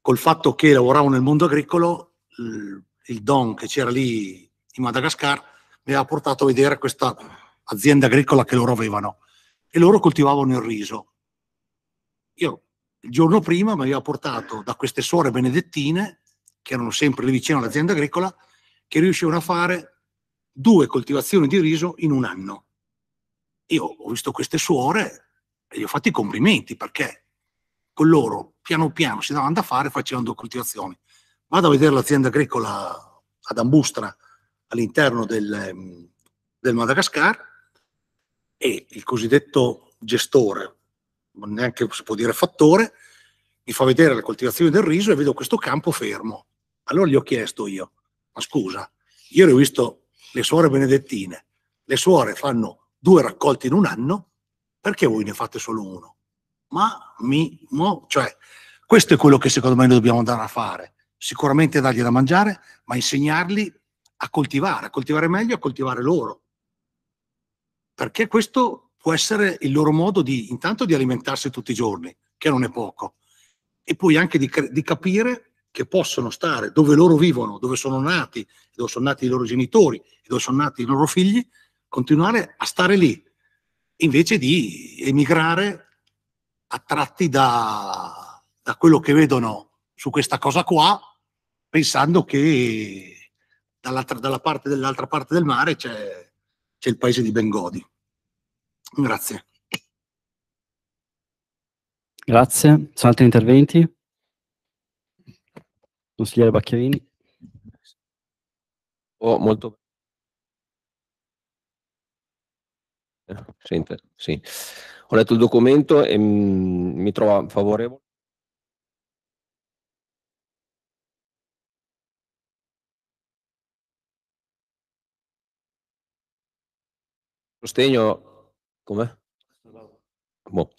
Col fatto che lavoravo nel mondo agricolo, il don che c'era lì in Madagascar mi aveva portato a vedere questa azienda agricola che loro avevano e loro coltivavano il riso. Io il giorno prima mi aveva portato da queste suore benedettine, che erano sempre lì vicino all'azienda agricola, che riuscivano a fare due coltivazioni di riso in un anno. Io ho visto queste suore e gli ho fatto i complimenti perché con loro piano piano si davano da fare e facevano due coltivazioni. Vado a vedere l'azienda agricola ad Ambustra all'interno del, ehm, del Madagascar e il cosiddetto gestore, neanche si può dire fattore, mi fa vedere la coltivazione del riso e vedo questo campo fermo. Allora gli ho chiesto io, ma scusa, io ho visto le suore benedettine, le suore fanno due raccolti in un anno, perché voi ne fate solo uno? Ma mi, mo, cioè, questo è quello che secondo me noi dobbiamo andare a fare sicuramente dargli da mangiare, ma insegnarli a coltivare, a coltivare meglio, a coltivare loro. Perché questo può essere il loro modo di, intanto, di alimentarsi tutti i giorni, che non è poco, e poi anche di, di capire che possono stare dove loro vivono, dove sono nati, dove sono nati i loro genitori, dove sono nati i loro figli, continuare a stare lì, invece di emigrare attratti da, da quello che vedono su questa cosa qua, pensando che dalla parte dell'altra parte del mare c'è, c'è il paese di Bengodi. Grazie. Grazie. Sono altri interventi? Consigliere Bacchiarini. Oh, molto eh, Sente, sì. Ho letto il documento e mm, mi trova favorevole sostegno, come? Boh.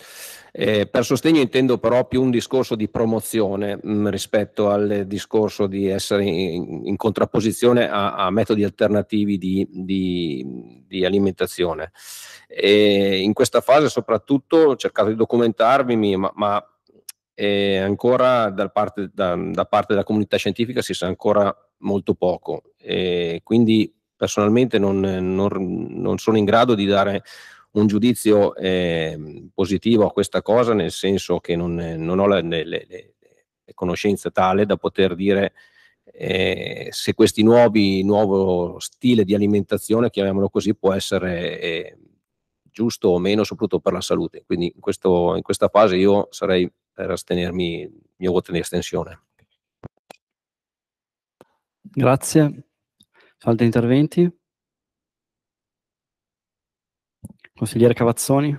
Eh, per sostegno intendo però più un discorso di promozione mh, mm, rispetto al discorso di essere in, in contrapposizione a, a, metodi alternativi di, di, di alimentazione. E in questa fase soprattutto ho cercato di documentarmi, ma, ma eh, ancora parte, da, da parte della comunità scientifica si sa ancora molto poco. E quindi personalmente non, non, non, sono in grado di dare un giudizio eh, positivo a questa cosa, nel senso che non, non ho le, le, le, le, conoscenze tale da poter dire eh, se questo nuovo stile di alimentazione, chiamiamolo così, può essere eh, giusto o meno, soprattutto per la salute. Quindi in, questo, in questa fase io sarei per astenermi, il mio voto di estensione. Grazie. Saldo interventi? Consigliere Cavazzoni?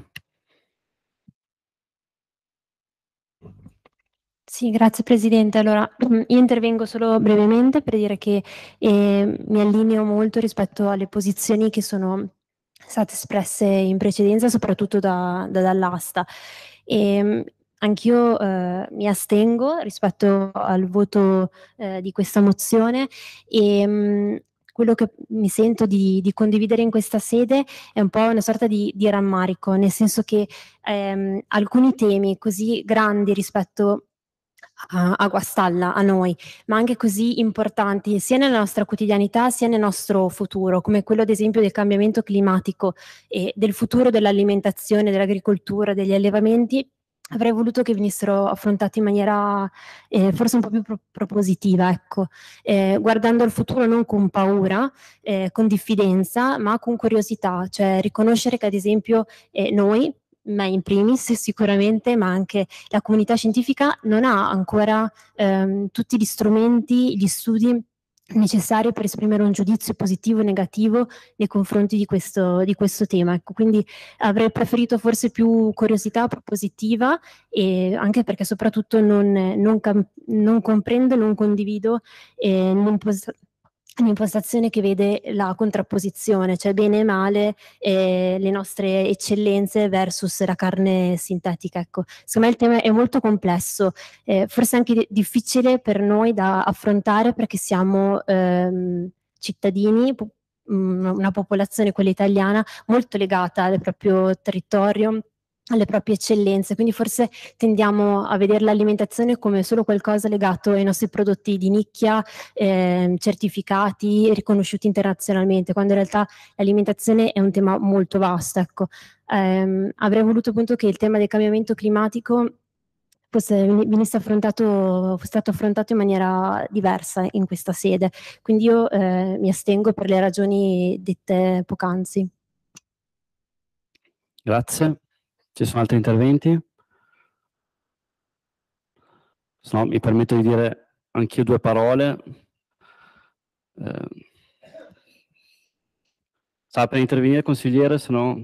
Sì, grazie Presidente. Allora, io intervengo solo brevemente per dire che eh, mi allineo molto rispetto alle posizioni che sono state espresse in precedenza, soprattutto da, da, dall'asta. E, ehm, Anch'io eh, mi astengo rispetto al voto eh, di questa mozione e ehm, mh, quello che mi sento di, di, condividere in questa sede è un po' una sorta di, di rammarico, nel senso che ehm, alcuni temi così grandi rispetto a, a, Guastalla, a noi, ma anche così importanti sia nella nostra quotidianità sia nel nostro futuro, come quello ad esempio del cambiamento climatico e del futuro dell'alimentazione, dell'agricoltura, degli allevamenti, avrei voluto che venissero affrontati in maniera eh, forse un po' più pro- propositiva, ecco, eh, guardando al futuro non con paura, eh, con diffidenza, ma con curiosità, cioè riconoscere che ad esempio eh, noi, me in primis sicuramente, ma anche la comunità scientifica non ha ancora ehm, tutti gli strumenti, gli studi necessario per esprimere un giudizio positivo o negativo nei confronti di questo, di questo tema. Ecco, quindi avrei preferito forse più curiosità propositiva, e anche perché soprattutto non, non, non comprendo, non condivido e non, pos- un'impostazione che vede la contrapposizione, cioè bene e male eh, le nostre eccellenze versus la carne sintetica. Ecco, secondo me il tema è molto complesso, eh, forse anche difficile per noi da affrontare perché siamo ehm, cittadini, mm, una popolazione, quella italiana, molto legata al proprio territorio alle proprie eccellenze, quindi forse tendiamo a vedere l'alimentazione come solo qualcosa legato ai nostri prodotti di nicchia, eh, certificati riconosciuti internazionalmente, quando in realtà l'alimentazione è un tema molto vasto. Ecco. Eh, avrei voluto appunto che il tema del cambiamento climatico fosse, venisse affrontato, fosse stato affrontato in maniera diversa in questa sede, quindi io eh, mi astengo per le ragioni dette poc'anzi. Grazie. Ci sono altri interventi? Se no, mi permetto di dire anch'io due parole. Eh, sta per intervenire consigliere, se no...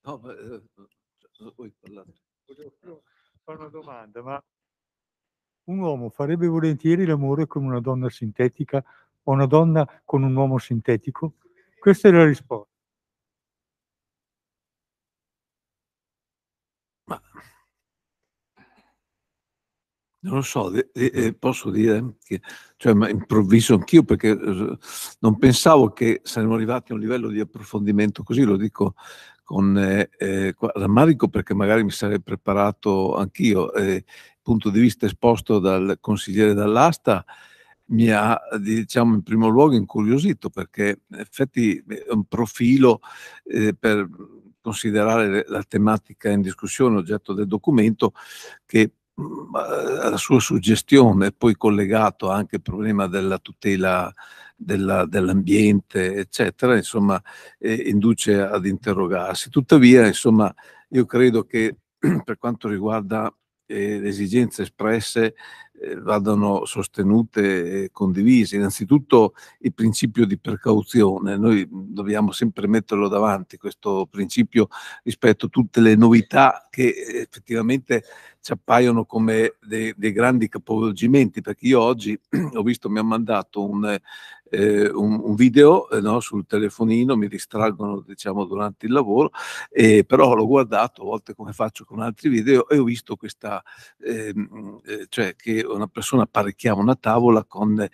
No, eh, eh, voi parlate. Volevo fare una domanda, ma un uomo farebbe volentieri l'amore con una donna sintetica o una donna con un uomo sintetico? Questa è la risposta. Non lo so, posso dire che cioè, ma improvviso anch'io perché eh, non pensavo che saremmo arrivati a un livello di approfondimento così, lo dico con eh, eh, rammarico perché magari mi sarei preparato anch'io. Eh, punto di vista esposto dal consigliere dall'asta mi ha, diciamo, in primo luogo incuriosito perché in effetti è un profilo per considerare la tematica in discussione, oggetto del documento, che eh, alla sua suggestione, poi collegato anche al problema della tutela della, dell'ambiente, eccetera, insomma, eh, induce ad interrogarsi. Tuttavia, insomma, io credo che per quanto riguarda eh, le esigenze espresse, eh, vadano sostenute e condivise. Innanzitutto il principio di precauzione, noi mm, dobbiamo sempre metterlo davanti, questo principio rispetto a tutte le novità che eh, effettivamente ci appaiono come dei, dei grandi capovolgimenti, perché io oggi ho visto, mi ha mandato un, eh, un, un, video eh, no, sul telefonino, mi distraggono diciamo, durante il lavoro, eh, però l'ho guardato a volte come faccio con altri video e ho visto questa, ehm, eh, cioè che una persona apparecchiava una tavola con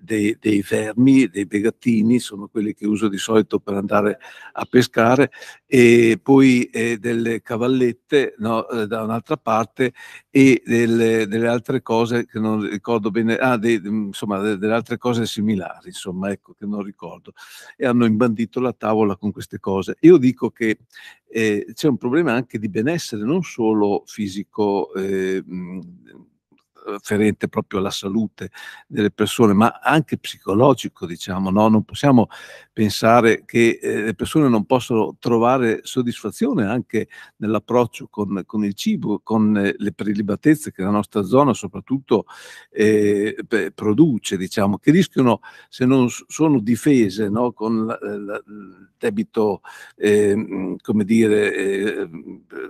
dei, dei vermi, dei begattini, sono quelli che uso di solito per andare a pescare, e poi eh, delle cavallette no, eh, da un'altra parte e delle, delle, altre cose che non ricordo bene, ah, dei, insomma delle altre cose similari insomma, ecco che non ricordo, e hanno imbandito la tavola con queste cose. Io dico che eh, c'è un problema anche di benessere, non solo fisico, eh, afferente eh, proprio alla salute delle persone, ma anche psicologico, diciamo, no? non possiamo pensare che eh, le persone non possano trovare soddisfazione anche nell'approccio con, con il cibo, con eh, le prelibatezze che la nostra zona soprattutto eh, produce, diciamo, che rischiano, se non sono difese no? con la, la, il debito, ehm, come dire, eh,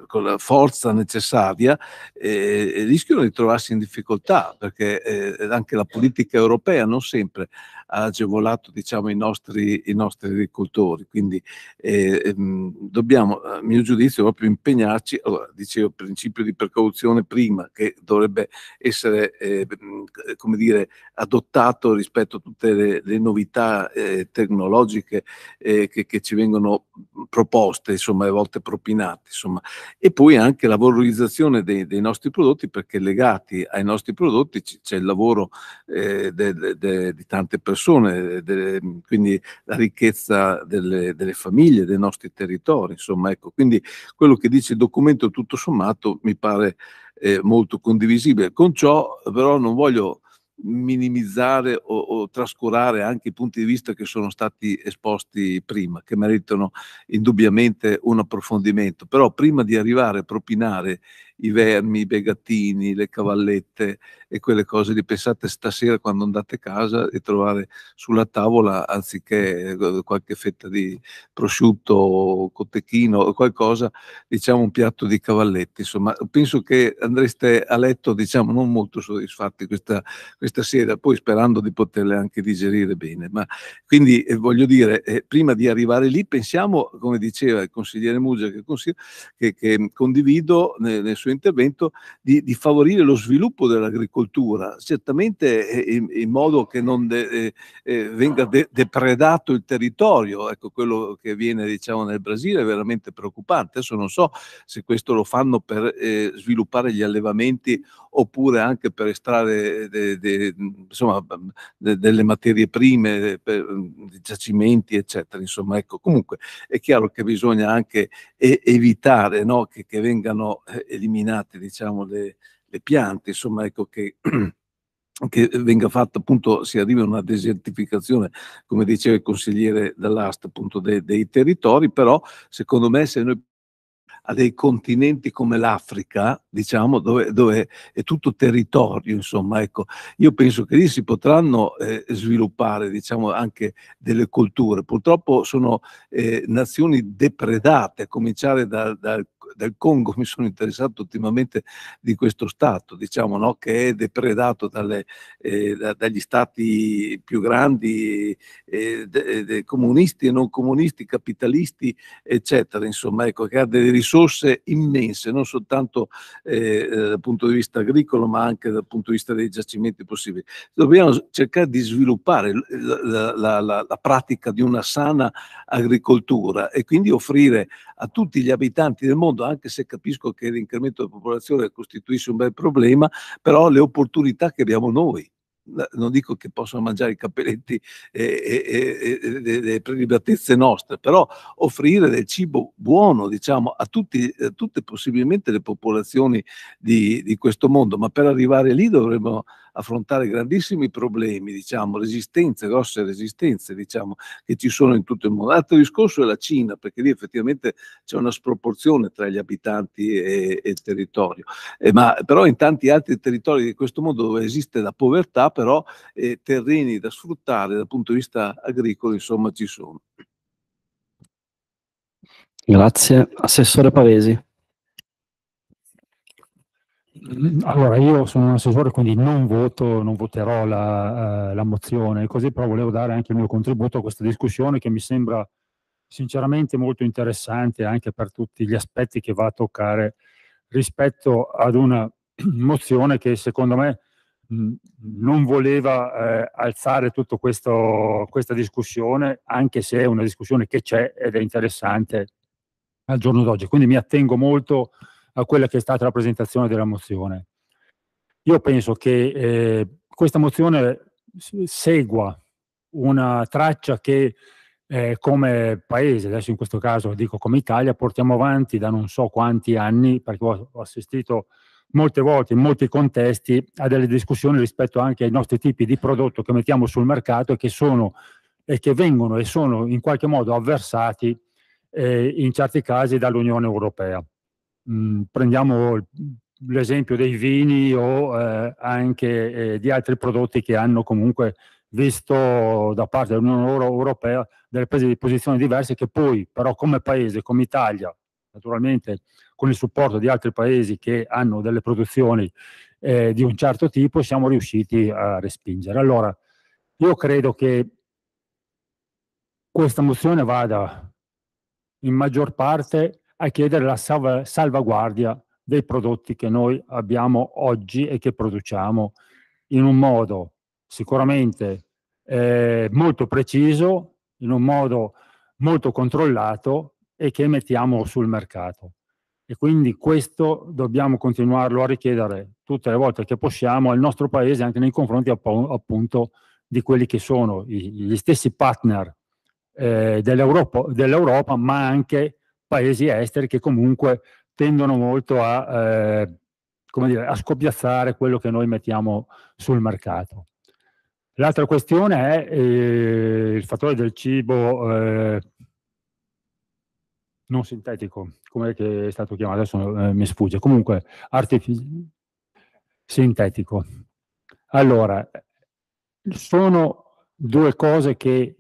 con la forza necessaria, eh, rischiano di trovarsi in difficoltà difficoltà perché eh, anche la politica europea non sempre ha agevolato diciamo, i, nostri, i, nostri, agricoltori, quindi eh, ehm, dobbiamo, a mio giudizio, proprio impegnarci, allora, dicevo principio di precauzione prima che dovrebbe essere eh, come dire, adottato rispetto a tutte le, le novità eh, tecnologiche eh, che, che, ci vengono proposte, insomma, a volte propinate, insomma. e poi anche la valorizzazione dei, dei nostri prodotti perché legati ai nostri nostri prodotti c'è il lavoro eh, de, de, de, di tante persone, quindi la ricchezza delle, delle, famiglie, dei nostri territori, insomma, ecco, quindi quello che dice il documento tutto sommato mi pare eh, molto condivisibile. Con ciò però non voglio minimizzare o, o, trascurare anche i punti di vista che sono stati esposti prima, che meritano indubbiamente un approfondimento. Però prima di arrivare a propinare i vermi, i begattini, le cavallette e quelle cose lì. Pensate stasera quando andate a casa e trovare sulla tavola, anziché eh, qualche fetta di prosciutto o cotechino o qualcosa, diciamo un piatto di cavallette. Insomma, penso che andreste a letto, diciamo, non molto soddisfatti questa, questa sera, poi sperando di poterle anche digerire bene. Ma quindi eh, voglio dire, eh, prima di arrivare lì, pensiamo, come diceva il consigliere Mugia, che, che, che condivido nel, nel suo suo intervento, di, di favorire lo sviluppo dell'agricoltura, certamente in, in modo che non de, eh, eh, venga de, depredato il territorio. Ecco, quello che viene diciamo, nel Brasile è veramente preoccupante. Adesso non so se questo lo fanno per eh, sviluppare gli allevamenti oppure anche per estrarre de, de, insomma, de, delle materie prime, per, giacimenti, eccetera. Insomma, ecco, comunque è chiaro che bisogna anche eh, evitare no, che, che, vengano eh, eliminati eliminate diciamo, le, le piante, insomma ecco che che venga fatta appunto, si arriva a una desertificazione, come diceva il consigliere dall'asta, appunto dei, dei territori, però secondo me se noi a dei continenti come l'Africa, diciamo, dove, dove, è tutto territorio, insomma, ecco, io penso che lì si potranno eh, sviluppare, diciamo, anche delle culture. Purtroppo sono eh, nazioni depredate, a cominciare dal da del Congo, mi sono interessato ultimamente di questo Stato, diciamo, no? che è depredato dalle, eh, da, dagli Stati più grandi, eh, de, eh, de comunisti e non comunisti, capitalisti, eccetera, insomma, ecco, che ha delle risorse immense, non soltanto eh, eh dal punto di vista agricolo, ma anche dal punto di vista dei giacimenti possibili. Dobbiamo cercare di sviluppare la, la, la, la pratica di una sana agricoltura e quindi offrire a tutti gli abitanti del mondo mondo, anche se capisco che l'incremento della popolazione costituisce un bel problema, però le opportunità che abbiamo noi. Non dico che possono mangiare i capelletti e, le prelibatezze nostre, però offrire del cibo buono diciamo, a, tutti, a tutte possibilmente le popolazioni di, di questo mondo. Ma per arrivare lì dovremmo affrontare grandissimi problemi, diciamo, resistenze, grosse resistenze, diciamo, che ci sono in tutto il mondo. L'altro discorso è la Cina, perché lì effettivamente c'è una sproporzione tra gli abitanti e, e il territorio. Eh, ma però in tanti altri territori di questo mondo dove esiste la povertà, però eh, terreni da sfruttare dal punto di vista agricolo, insomma, ci sono. Grazie. Assessore Pavesi allora, io sono un assessore, quindi non voto, non voterò la, eh, la, mozione, così però volevo dare anche il mio contributo a questa discussione che mi sembra sinceramente molto interessante anche per tutti gli aspetti che va a toccare rispetto ad una mozione che secondo me non voleva eh, alzare tutta questa discussione, anche se è una discussione che c'è ed è interessante al giorno d'oggi. Quindi mi attengo molto a quella che è stata la presentazione della mozione. Io penso che eh, questa mozione segua una traccia che eh, come paese, adesso in questo caso dico come Italia, portiamo avanti da non so quanti anni, perché ho assistito molte volte in molti contesti a delle discussioni rispetto anche ai nostri tipi di prodotto che mettiamo sul mercato e che, sono, e che vengono e sono in qualche modo avversati eh, in certi casi dall'Unione Europea. Mm, prendiamo l'esempio dei vini o eh, anche eh, di altri prodotti che hanno comunque visto da parte dell'Unione Europea delle prese di posizione diverse che poi però come paese, come Italia, naturalmente con il supporto di altri paesi che hanno delle produzioni eh, di un certo tipo, siamo riusciti a respingere. Allora, io credo che questa mozione vada in maggior parte a chiedere la salvaguardia dei prodotti che noi abbiamo oggi e che produciamo in un modo sicuramente eh, molto preciso, in un modo molto controllato e che mettiamo sul mercato. E quindi questo dobbiamo continuarlo a richiedere tutte le volte che possiamo al nostro paese, anche nei confronti appunto di quelli che sono gli stessi partner eh, dell'Europa, dell'Europa, ma anche paesi esteri che comunque tendono molto a, eh, dire, a scoppiazzare quello che noi mettiamo sul mercato. L'altra questione è eh, il fattore del cibo eh, non sintetico, come è stato chiamato, adesso eh, mi sfugge, comunque sintetico. Allora, sono due cose che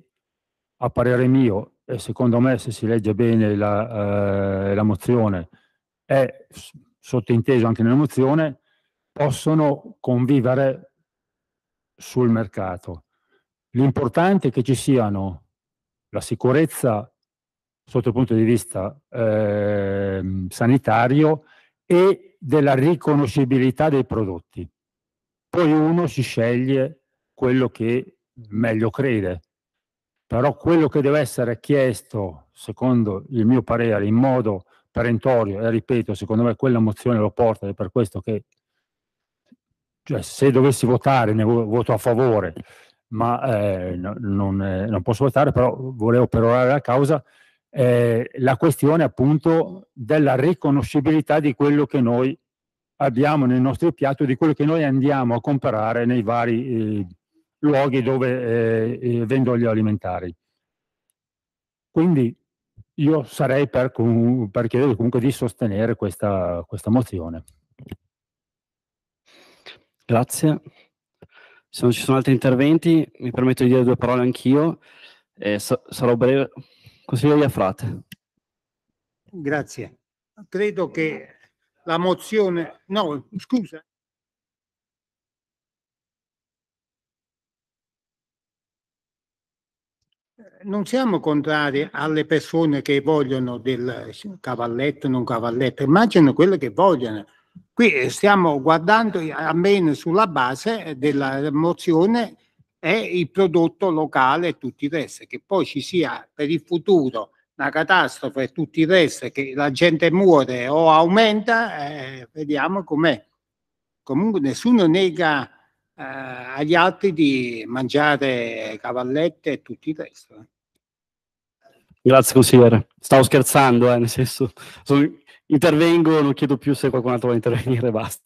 a parere mio e secondo me se si legge bene la, eh, la mozione è sottinteso anche nella mozione, possono convivere sul mercato. L'importante è che ci siano la sicurezza sotto il punto di vista eh, sanitario e della riconoscibilità dei prodotti. Poi uno si sceglie quello che meglio crede però quello che deve essere chiesto, secondo il mio parere, in modo perentorio, e ripeto, secondo me quella mozione lo porta, è per questo che cioè, se dovessi votare ne voto a favore, ma eh, non, eh, non, posso votare, però volevo perorare la causa, eh, la questione appunto della riconoscibilità di quello che noi abbiamo nel nostro piatto, di quello che noi andiamo a comprare nei vari eh, luoghi dove eh, eh, vendo gli alimentari. Quindi io sarei per, per chiedere comunque di sostenere questa, questa mozione. Grazie. Se non ci sono altri interventi, mi permetto di dire due parole anch'io. Eh, sa sarò breve. Consigliere Iafrate. Grazie. Credo che la mozione... No, scusa. non siamo contrari alle persone che vogliono del cavalletto, non cavalletto, immagino quello che vogliono. Qui stiamo guardando almeno sulla base della mozione e il prodotto locale e tutti i resti, che poi ci sia per il futuro una catastrofe e tutti i resti, che la gente muore o aumenta, eh, vediamo com'è. Comunque nessuno nega eh, agli altri di mangiare cavallette e tutto il resto. Eh. Grazie consigliere, stavo scherzando, eh, nel senso, sono, intervengo, non chiedo più se qualcun altro vuole intervenire, basta.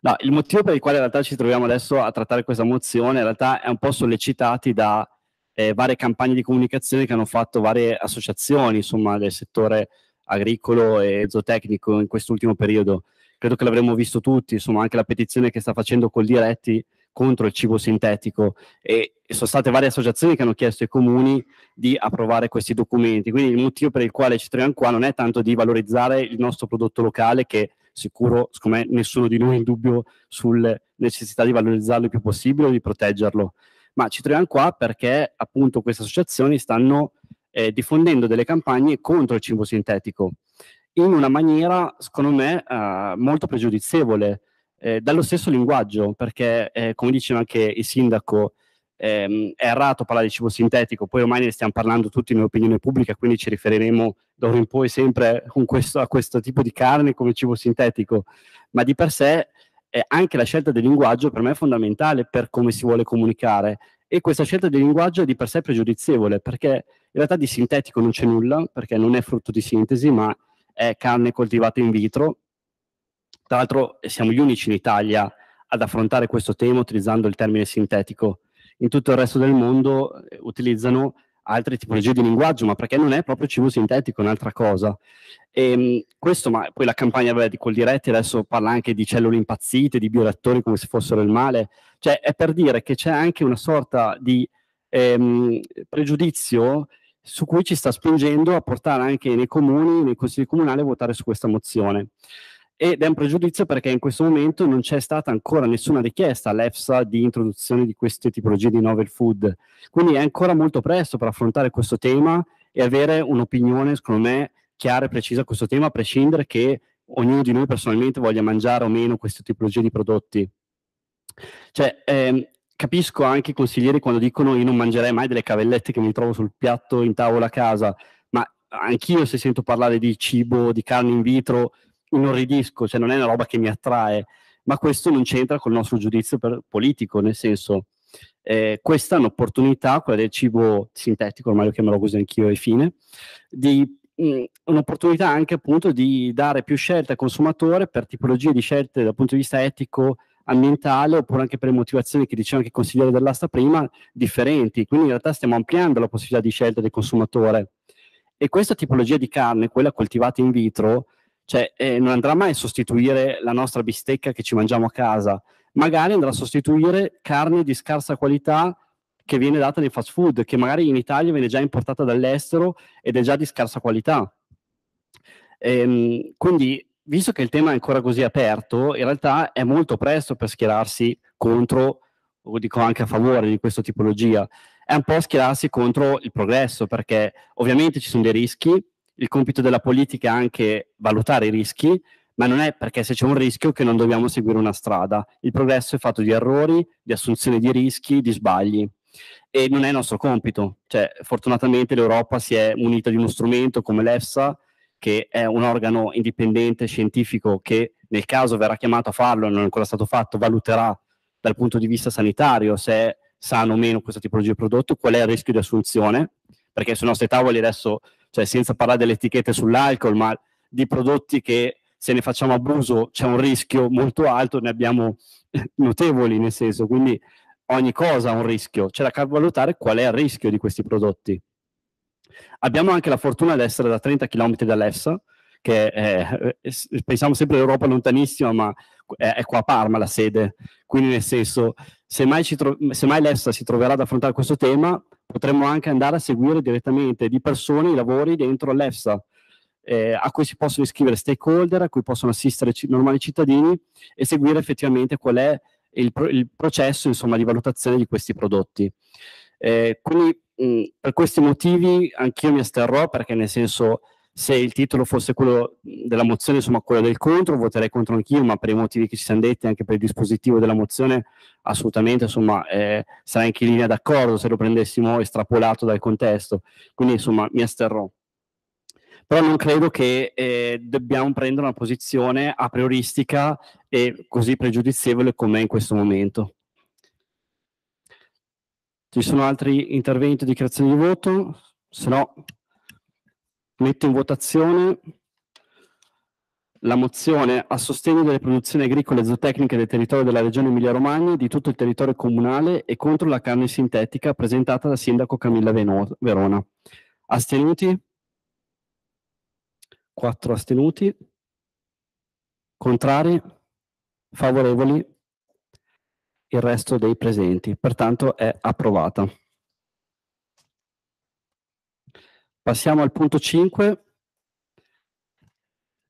No, il motivo per il quale in realtà ci troviamo adesso a trattare questa mozione in realtà è un po' sollecitati da eh, varie campagne di comunicazione che hanno fatto varie associazioni insomma, del settore agricolo e zootecnico in quest'ultimo periodo. Credo che l'avremmo visto tutti, insomma anche la petizione che sta facendo col Diretti contro il cibo sintetico e, sono state varie associazioni che hanno chiesto ai comuni di approvare questi documenti. Quindi il motivo per il quale ci troviamo qua non è tanto di valorizzare il nostro prodotto locale che sicuro, siccome nessuno di noi ha in dubbio sulla necessità di valorizzarlo il più possibile o di proteggerlo, ma ci troviamo qua perché appunto queste associazioni stanno eh, diffondendo delle campagne contro il cibo sintetico in una maniera, secondo me, eh, molto pregiudizievole, eh, dallo stesso linguaggio, perché eh, come diceva anche il sindaco, ehm, è errato parlare di cibo sintetico, poi ormai ne stiamo parlando tutti nell'opinione pubblica, quindi ci riferiremo d'ora in poi sempre questo, a questo tipo di carne come cibo sintetico, ma di per sé eh, anche la scelta del linguaggio per me è fondamentale per come si vuole comunicare e questa scelta del linguaggio è di per sé pregiudizievole perché in realtà di sintetico non c'è nulla perché non è frutto di sintesi ma è carne coltivata in vitro tra l'altro siamo gli unici in Italia ad affrontare questo tema utilizzando il termine sintetico. In tutto il resto del mondo eh, utilizzano altre tipologie di linguaggio, ma perché non è proprio cibo sintetico, è un'altra cosa. E, ehm, questo, ma poi la campagna beh, di Coldiretti adesso parla anche di cellule impazzite, di bioreattori come se fossero il male, cioè è per dire che c'è anche una sorta di ehm, pregiudizio su cui ci sta spingendo a portare anche nei comuni, nei consigli comunali a votare su questa mozione ed è un pregiudizio perché in questo momento non c'è stata ancora nessuna richiesta all'EFSA di introduzione di queste tipologie di novel food. Quindi è ancora molto presto per affrontare questo tema e avere un'opinione, secondo me, chiara e precisa a questo tema, a prescindere che ognuno di noi personalmente voglia mangiare o meno queste tipologie di prodotti. Cioè, ehm, capisco anche i consiglieri quando dicono io non mangerei mai delle cavellette che mi trovo sul piatto in tavola a casa, ma anch'io se sento parlare di cibo, di carne in vitro, inorridisco, cioè non è una roba che mi attrae, ma questo non c'entra col nostro giudizio per, politico, nel senso eh, questa è un'opportunità, quella del cibo sintetico, ormai lo chiamerò così anch'io ai fine, di un'opportunità anche appunto di dare più scelta al consumatore per tipologie di scelte dal punto di vista etico, ambientale, oppure anche per le motivazioni che diceva anche il consigliere dell'asta prima, differenti. Quindi in realtà stiamo ampliando la possibilità di scelta del consumatore. E questa tipologia di carne, quella coltivata in vitro, cioè, eh, non andrà mai a sostituire la nostra bistecca che ci mangiamo a casa, magari andrà a sostituire carne di scarsa qualità che viene data nei fast food, che magari in Italia viene già importata dall'estero ed è già di scarsa qualità. Ehm, quindi, visto che il tema è ancora così aperto, in realtà è molto presto per schierarsi contro, o dico anche a favore di questa tipologia, è un po' schierarsi contro il progresso, perché ovviamente ci sono dei rischi, il compito della politica è anche valutare i rischi, ma non è perché se c'è un rischio che non dobbiamo seguire una strada. Il progresso è fatto di errori, di assunzione di rischi, di sbagli. E non è nostro compito. Cioè, fortunatamente l'Europa si è munita di uno strumento come l'EFSA, che è un organo indipendente scientifico che nel caso verrà chiamato a farlo, non è ancora stato fatto, valuterà dal punto di vista sanitario se è sano o meno questa tipologia di prodotto, qual è il rischio di assunzione, perché sui nostri tavoli adesso cioè senza parlare delle etichette sull'alcol, ma di prodotti che se ne facciamo abuso c'è un rischio molto alto, ne abbiamo notevoli nel senso, quindi ogni cosa ha un rischio, c'è da valutare qual è il rischio di questi prodotti. Abbiamo anche la fortuna di essere da 30 km dall'EFSA, che è, eh, pensiamo sempre all'Europa lontanissima, ma è, qua a Parma la sede, quindi nel senso se mai, tro- mai l'EFSA si troverà ad affrontare questo tema, potremmo anche andare a seguire direttamente di persone i lavori dentro l'EFSA, eh, a cui si possono iscrivere stakeholder, a cui possono assistere c- normali cittadini e seguire effettivamente qual è il, pro- il processo insomma, di valutazione di questi prodotti. Eh, quindi mh, mm, per questi motivi anch'io mi asterrò perché nel senso se il titolo fosse quello della mozione, insomma quello del contro, voterei contro anch'io, ma per i motivi che ci siamo detti, anche per il dispositivo della mozione, assolutamente, insomma, eh, sarei anche in linea d'accordo se lo prendessimo estrapolato dal contesto. Quindi, insomma, mi asterrò. Però non credo che eh, dobbiamo prendere una posizione a prioristica e così pregiudizievole come è in questo momento. Ci sono altri interventi o dichiarazioni di voto? Se no, metto in votazione la mozione a sostegno delle produzioni agricole e zootecniche del territorio della regione Emilia-Romagna e di tutto il territorio comunale e contro la carne sintetica presentata dal sindaco Camilla Verona. Astenuti? Quattro astenuti. Contrari? Favorevoli? Il resto dei presenti. Pertanto è approvata. Passiamo al punto 5.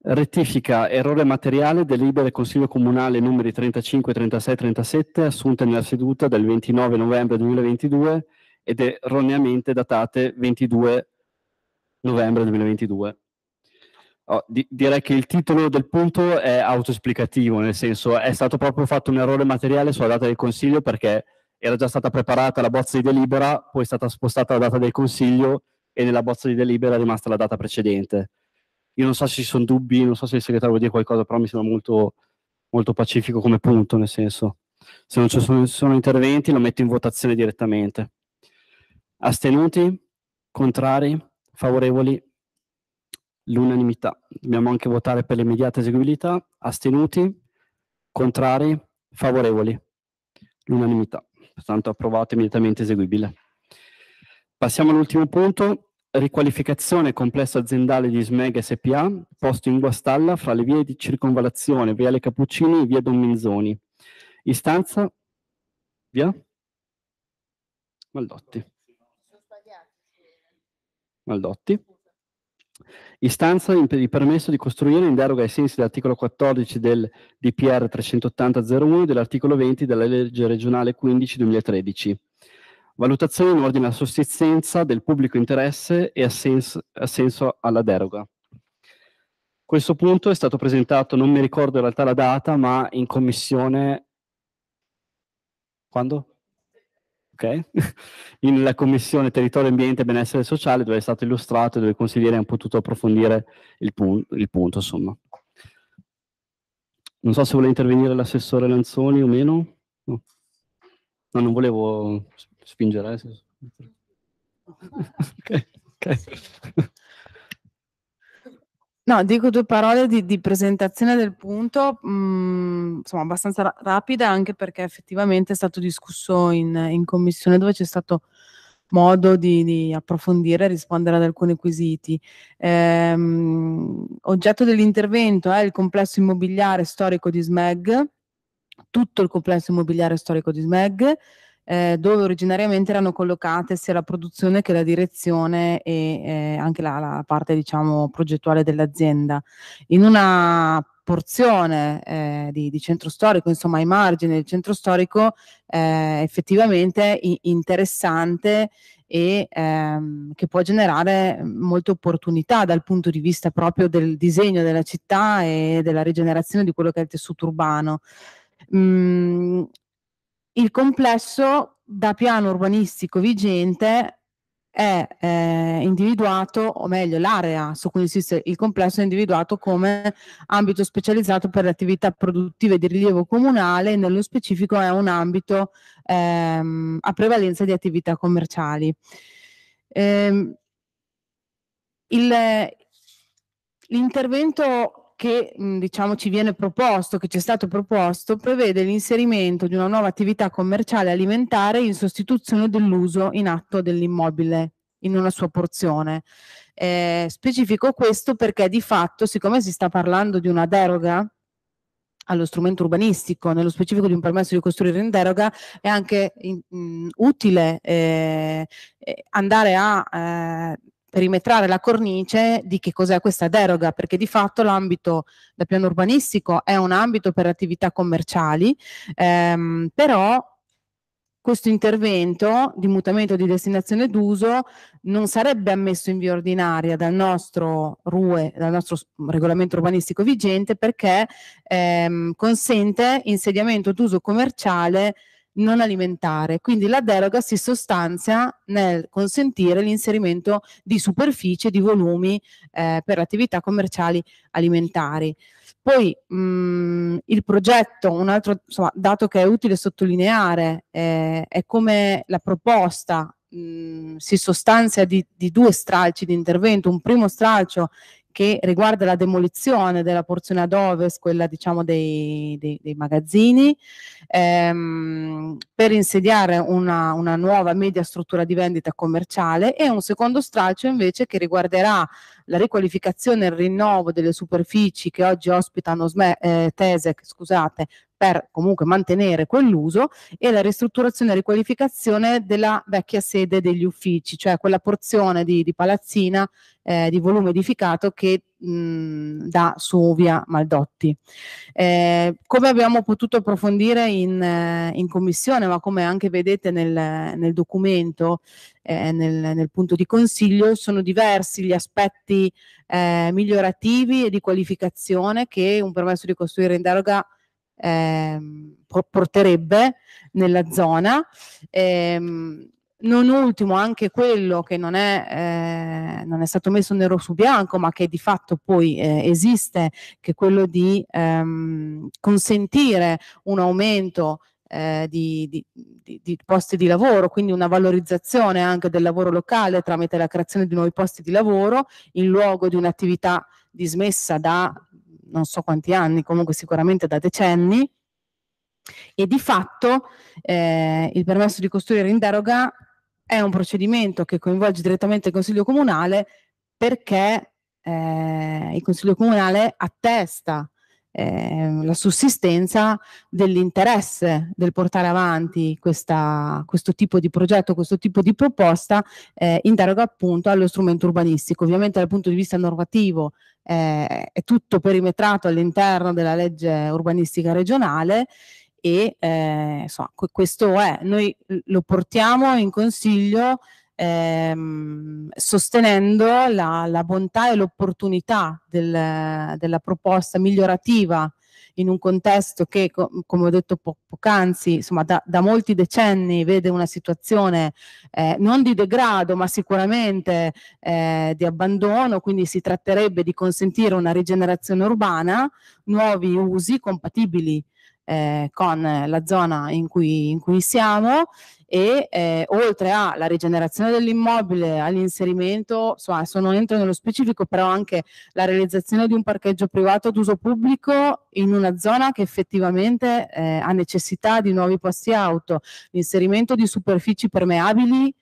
Rettifica errore materiale delibera del Consiglio Comunale numeri 35, 36 37 assunte nella seduta del 29 novembre 2022 ed erroneamente datate 22 novembre 2022. Oh, di direi che il titolo del punto è autoesplicativo, nel senso è stato proprio fatto un errore materiale sulla data del Consiglio perché era già stata preparata la bozza di delibera, poi è stata spostata la data del Consiglio e nella bozza di delibera è rimasta la data precedente. Io non so se ci sono dubbi, non so se il segretario vuol dire qualcosa, però mi sembra molto, molto pacifico come punto, nel senso, se non ci sono, sono interventi lo metto in votazione direttamente. Astenuti? Contrari? Favorevoli? L'unanimità. Dobbiamo anche votare per l'immediata eseguibilità. Astenuti? Contrari? Favorevoli? L'unanimità. Pertanto approvato immediatamente eseguibile. Passiamo all'ultimo punto, riqualificazione complesso aziendale di Smeg SPA, posto in Guastalla fra le vie di circonvalazione, via Le Cappuccini e via Don Minzoni. Istanza via Maldotti. Maldotti. Istanza di permesso di costruire in deroga ai sensi dell'articolo 14 del DPR 380-01 e dell'articolo 20 della legge regionale 15-2013 valutazione in ordine alla sussistenza del pubblico interesse e assenso, assenso alla deroga. Questo punto è stato presentato, non mi ricordo in realtà la data, ma in commissione... Quando? Ok. in la commissione territorio, ambiente e benessere sociale dove è stato illustrato e dove i consiglieri hanno potuto approfondire il, pun il punto. Insomma. Non so se vuole intervenire l'assessore Lanzoni o meno. No. no, non volevo spingerai? ok, ok. No, dico due parole di, di presentazione del punto, mh, mm, insomma, abbastanza ra- rapida, anche perché effettivamente è stato discusso in, in commissione dove c'è stato modo di, di, approfondire e rispondere ad alcuni quesiti. Ehm, oggetto dell'intervento è il complesso immobiliare storico di SMEG, tutto il complesso immobiliare storico di SMEG, eh, dove originariamente erano collocate sia la produzione che la direzione e eh, anche la, la parte diciamo, progettuale dell'azienda. In una porzione eh, di, di, centro storico, insomma ai margini del centro storico, eh, effettivamente interessante e ehm, che può generare molte opportunità dal punto di vista proprio del disegno della città e della rigenerazione di quello che è il tessuto urbano. Mm, il complesso da piano urbanistico vigente è eh, individuato, o meglio l'area su cui insiste il complesso è individuato come ambito specializzato per le attività produttive di rilievo comunale e nello specifico è un ambito ehm, a prevalenza di attività commerciali. Ehm, l'intervento che mm, diciamo, ci viene proposto, che ci è stato proposto, prevede l'inserimento di una nuova attività commerciale alimentare in sostituzione dell'uso in atto dell'immobile in una sua porzione. Eh, specifico questo perché di fatto, siccome si sta parlando di una deroga allo strumento urbanistico, nello specifico di un permesso di costruire in deroga, è anche in, mh, mm, utile eh, eh, andare a eh, perimetrare la cornice di che cos'è questa deroga, perché di fatto l'ambito da piano urbanistico è un ambito per attività commerciali, ehm, però questo intervento di mutamento di destinazione d'uso non sarebbe ammesso in via ordinaria dal nostro RUE, dal nostro regolamento urbanistico vigente, perché ehm, consente insediamento d'uso commerciale non alimentare. Quindi la deroga si sostanzia nel consentire l'inserimento di superficie, di volumi eh, per attività commerciali alimentari. Poi mh, mm, il progetto, un altro insomma, dato che è utile sottolineare, eh, è come la proposta mh, mm, si sostanzia di, di due stralci di intervento, un primo stralcio che riguarda la demolizione della porzione ad ovest, quella diciamo dei, dei, dei magazzini, ehm, per insediare una, una nuova media struttura di vendita commerciale e un secondo stralcio invece che riguarderà la riqualificazione e il rinnovo delle superfici che oggi ospitano SME, eh, Tesec, scusate, per comunque mantenere quell'uso e la ristrutturazione e riqualificazione della vecchia sede degli uffici, cioè quella porzione di, di palazzina eh, di volume edificato che mh, mm, da Sovia Maldotti. Eh, come abbiamo potuto approfondire in, eh, in, commissione, ma come anche vedete nel, nel documento, eh, nel, nel, punto di consiglio, sono diversi gli aspetti eh, migliorativi e di qualificazione che un permesso di costruire in deroga ehm, porterebbe nella zona. Ehm, non ultimo anche quello che non è, eh, non è, stato messo nero su bianco, ma che di fatto poi eh, esiste, che è quello di ehm, consentire un aumento eh, di, di, di, di, posti di lavoro, quindi una valorizzazione anche del lavoro locale tramite la creazione di nuovi posti di lavoro in luogo di un'attività dismessa da non so quanti anni, comunque sicuramente da decenni, e di fatto eh, il permesso di costruire in deroga è un procedimento che coinvolge direttamente il Consiglio Comunale perché eh, il Consiglio Comunale attesta Ehm, la sussistenza dell'interesse del portare avanti questa, questo tipo di progetto, questo tipo di proposta eh, in deroga appunto allo strumento urbanistico. Ovviamente dal punto di vista normativo eh, è tutto perimetrato all'interno della legge urbanistica regionale e eh, so, questo è, noi lo portiamo in consiglio ehm, sostenendo la, la, bontà e l'opportunità del, della proposta migliorativa in un contesto che, come ho detto poc'anzi, insomma, da, da, molti decenni vede una situazione eh, non di degrado, ma sicuramente eh, di abbandono, quindi si tratterebbe di consentire una rigenerazione urbana, nuovi usi compatibili eh, con la zona in cui, in cui siamo e eh, oltre alla rigenerazione dell'immobile, all'inserimento, insomma, adesso non entro nello specifico, però anche la realizzazione di un parcheggio privato ad uso pubblico in una zona che effettivamente eh, ha necessità di nuovi posti auto, l'inserimento di superfici permeabili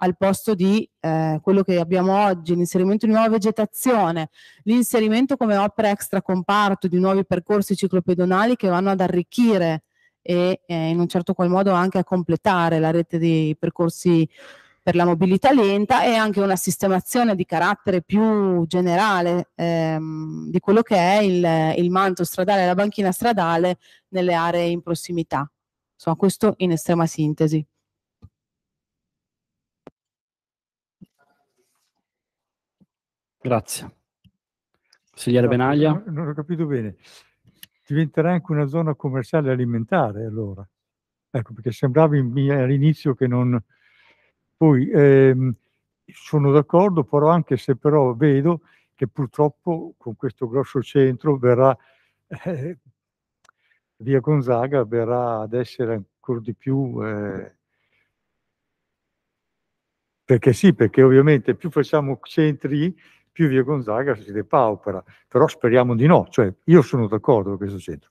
al posto di eh, quello che abbiamo oggi, l'inserimento di nuova vegetazione, l'inserimento come opera extra comparto di nuovi percorsi ciclopedonali che vanno ad arricchire e eh, in un certo qual modo anche a completare la rete dei percorsi per la mobilità lenta e anche una sistemazione di carattere più generale ehm, di quello che è il, il manto stradale la banchina stradale nelle aree in prossimità. Insomma, questo in estrema sintesi. Grazie. Consigliere no, esatto, Benaglia. Non ho capito bene diventerà anche una zona commerciale alimentare allora. Ecco, perché sembrava all'inizio che non... Poi ehm, sono d'accordo, però anche se però vedo che purtroppo con questo grosso centro verrà, eh, via Gonzaga verrà ad essere ancora di più... Eh, perché sì, perché ovviamente più facciamo centri più via Gonzaga si depaupera, però speriamo di no, cioè io sono d'accordo con questo centro.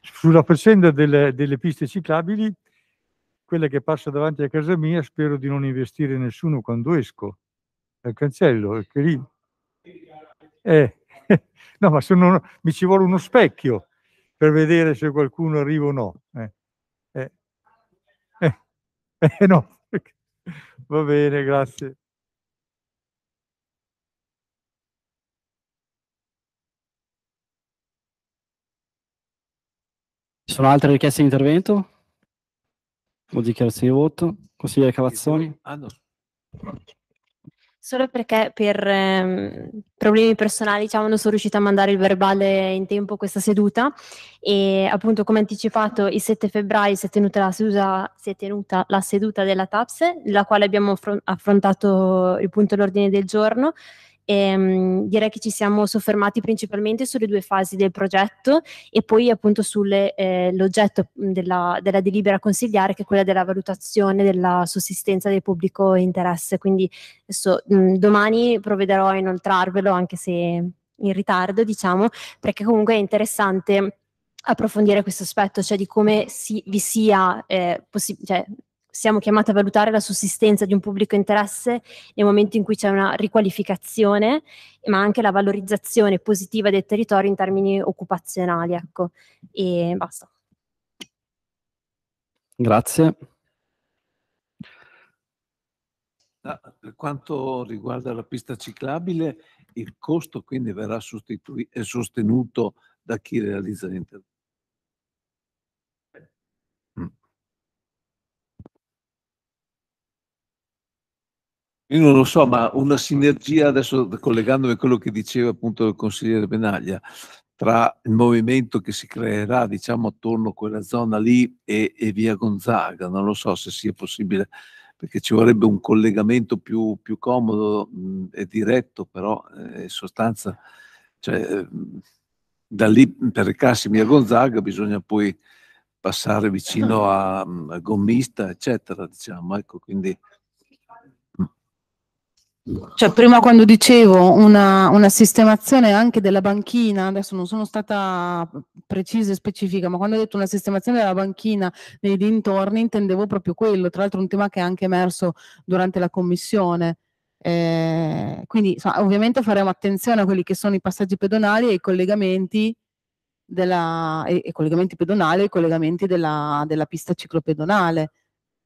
Sulla faccenda delle, delle piste ciclabili, quella che passa davanti a casa mia, spero di non investire nessuno quando esco al cancello, perché lì... Eh, no, ma sono, mi ci vuole uno specchio per vedere se qualcuno arriva o no. Eh, eh, eh, eh no, va bene, grazie. Ci sono altre richieste di intervento? O dichiarazioni di voto? Consigliere Cavazzoni? Solo perché per ehm, problemi personali diciamo, non sono riuscita a mandare il verbale in tempo questa seduta e appunto come anticipato il 7 febbraio si è tenuta la seduta, si è tenuta la seduta della TAPS, la quale abbiamo affrontato il punto dell'ordine del giorno Ehm, direi che ci siamo soffermati principalmente sulle due fasi del progetto e poi appunto sull'oggetto eh, della, della, delibera consigliare che è quella della valutazione della sussistenza del pubblico interesse. Quindi adesso, mh, domani provvederò a inoltrarvelo anche se in ritardo diciamo perché comunque è interessante approfondire questo aspetto, cioè di come si, vi sia, eh, possi- cioè, siamo chiamati a valutare la sussistenza di un pubblico interesse nel momento in cui c'è una riqualificazione, ma anche la valorizzazione positiva del territorio in termini occupazionali. Ecco. E basta. Grazie. Ah, per quanto riguarda la pista ciclabile, il costo quindi verrà sostenuto da chi realizza l'intervento. Io non lo so, ma una sinergia, adesso collegandomi a quello che diceva appunto il consigliere Benaglia, tra il movimento che si creerà diciamo attorno a quella zona lì e, e via Gonzaga, non lo so se sia possibile perché ci vorrebbe un collegamento più, più comodo mh, e diretto, però eh, in sostanza cioè, mh, da lì per recarsi via Gonzaga bisogna poi passare vicino a, a Gommista, eccetera, diciamo, ecco, quindi cioè, prima quando dicevo una, una, sistemazione anche della banchina, adesso non sono stata precisa e specifica, ma quando ho detto una sistemazione della banchina nei dintorni intendevo proprio quello, tra l'altro un tema che è anche emerso durante la commissione. Eh, quindi insomma, ovviamente faremo attenzione a quelli che sono i passaggi pedonali e i collegamenti, della, e, e collegamenti pedonali e i collegamenti della, della pista ciclopedonale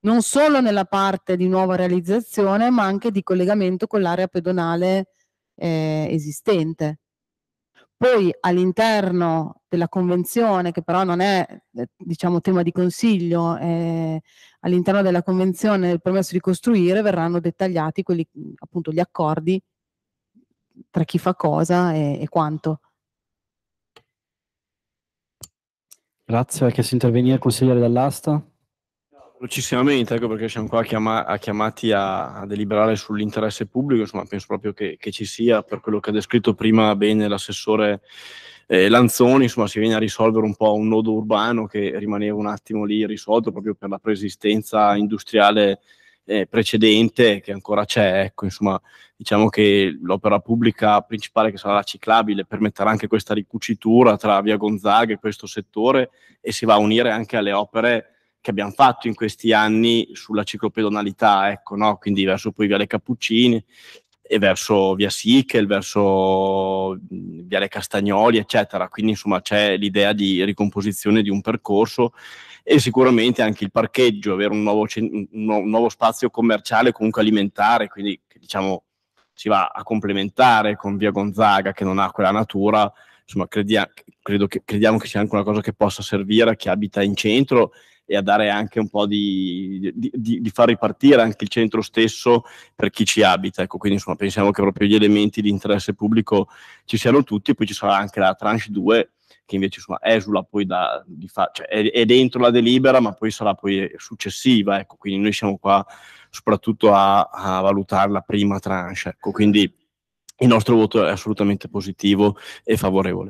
non solo nella parte di nuova realizzazione, ma anche di collegamento con l'area pedonale eh, esistente. Poi all'interno della convenzione, che però non è eh, diciamo, tema di consiglio, eh, all'interno della convenzione del permesso di costruire verranno dettagliati quelli, appunto, gli accordi tra chi fa cosa e, e quanto. Grazie, ha chiesto di intervenire consigliere dall'asta velocissimamente, ecco perché siamo qua chiama- chiamati a, a, deliberare sull'interesse pubblico, insomma penso proprio che, che, ci sia, per quello che ha descritto prima bene l'assessore eh, Lanzoni, insomma si viene a risolvere un po' un nodo urbano che rimaneva un attimo lì risolto proprio per la preesistenza industriale eh, precedente che ancora c'è, ecco insomma diciamo che l'opera pubblica principale che sarà la ciclabile permetterà anche questa ricucitura tra Via Gonzaga e questo settore e si va a unire anche alle opere che abbiamo fatto in questi anni sulla ciclopedonalità, ecco, no? quindi verso poi Viale Cappuccini e verso Via Sichel, verso Viale Castagnoli, eccetera. Quindi insomma c'è l'idea di ricomposizione di un percorso e sicuramente anche il parcheggio, avere un nuovo, un nuovo spazio commerciale, comunque alimentare, quindi diciamo si va a complementare con Via Gonzaga che non ha quella natura, insomma crediamo, credo che, crediamo che sia anche una cosa che possa servire a chi abita in centro e a dare anche un po' di, di, di, di far ripartire anche il centro stesso per chi ci abita. Ecco, quindi insomma pensiamo che proprio gli elementi di interesse pubblico ci siano tutti e poi ci sarà anche la tranche 2 che invece insomma, esula poi da, di fa- cioè è, è, dentro la delibera ma poi sarà poi successiva, ecco, quindi noi siamo qua soprattutto a, a valutare la prima tranche, ecco, quindi il nostro voto è assolutamente positivo e favorevole.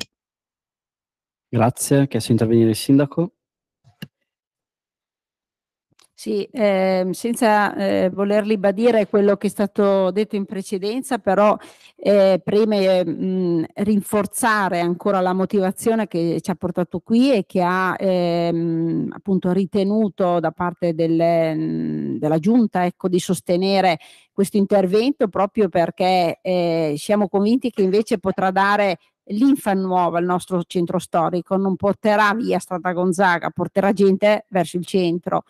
Grazie, ha chiesto di intervenire il sindaco. Sì, ehm, senza eh, volerli badire quello che è stato detto in precedenza, però eh, preme mh, rinforzare ancora la motivazione che ci ha portato qui e che ha ehm, appunto ritenuto da parte delle, mh, della Giunta ecco, di sostenere questo intervento proprio perché eh, siamo convinti che invece potrà dare linfa nuova al nostro centro storico, non porterà via Strada Gonzaga, porterà gente verso il centro.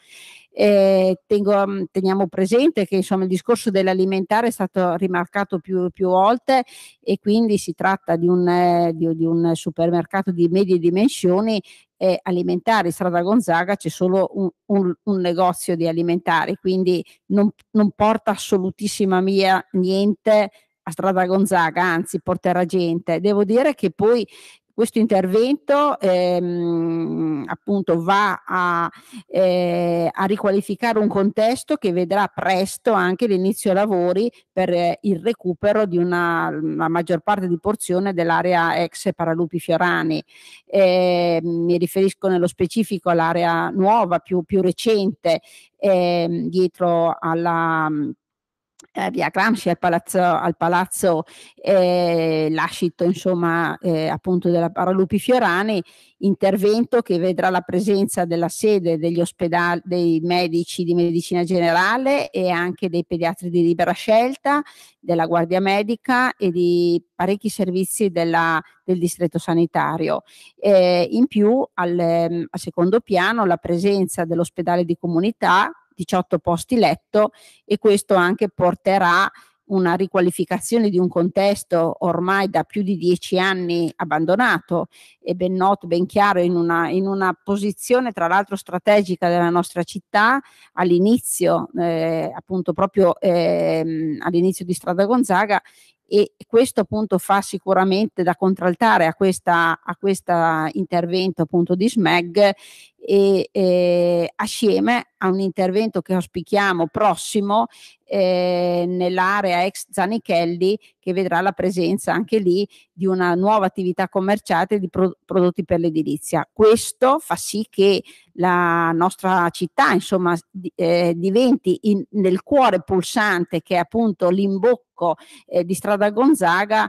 Eh, tengo, mm, teniamo presente che insomma, il discorso dell'alimentare è stato rimarcato più, più volte e quindi si tratta di un, eh, di, di un supermercato di medie dimensioni eh, alimentari, strada Gonzaga c'è solo un, un, un negozio di alimentari, quindi non, non porta assolutissimamente niente a strada Gonzaga, anzi porterà gente. Devo dire che poi questo intervento ehm, appunto va a, eh, a, riqualificare un contesto che vedrà presto anche l'inizio lavori per eh, il recupero di una, una, maggior parte di porzione dell'area ex Paralupi Fiorani. Eh, mi riferisco nello specifico all'area nuova, più, più recente, ehm, dietro alla eh, via Gramsci al palazzo, al palazzo eh, Lascito, insomma, eh, appunto della Paralupi Fiorani, intervento che vedrà la presenza della sede degli ospedali, dei medici di medicina generale e anche dei pediatri di libera scelta, della guardia medica e di parecchi servizi della, del distretto sanitario. Eh, in più, al, ehm, a secondo piano, la presenza dell'ospedale di comunità 18 posti letto e questo anche porterà una riqualificazione di un contesto ormai da più di dieci anni abbandonato e ben noto, ben chiaro, in una, in una posizione tra l'altro strategica della nostra città all'inizio, eh, appunto proprio eh, all'inizio di Strada Gonzaga e questo appunto fa sicuramente da contraltare a, questa, a questo intervento appunto di SMEG e eh, assieme a un intervento che auspichiamo prossimo eh, nell'area ex Zanichelli che vedrà la presenza anche lì di una nuova attività commerciale di pro- prodotti per l'edilizia. Questo fa sì che la nostra città insomma di, eh, diventi in, nel cuore pulsante che è appunto l'imbocco eh, di Strada Gonzaga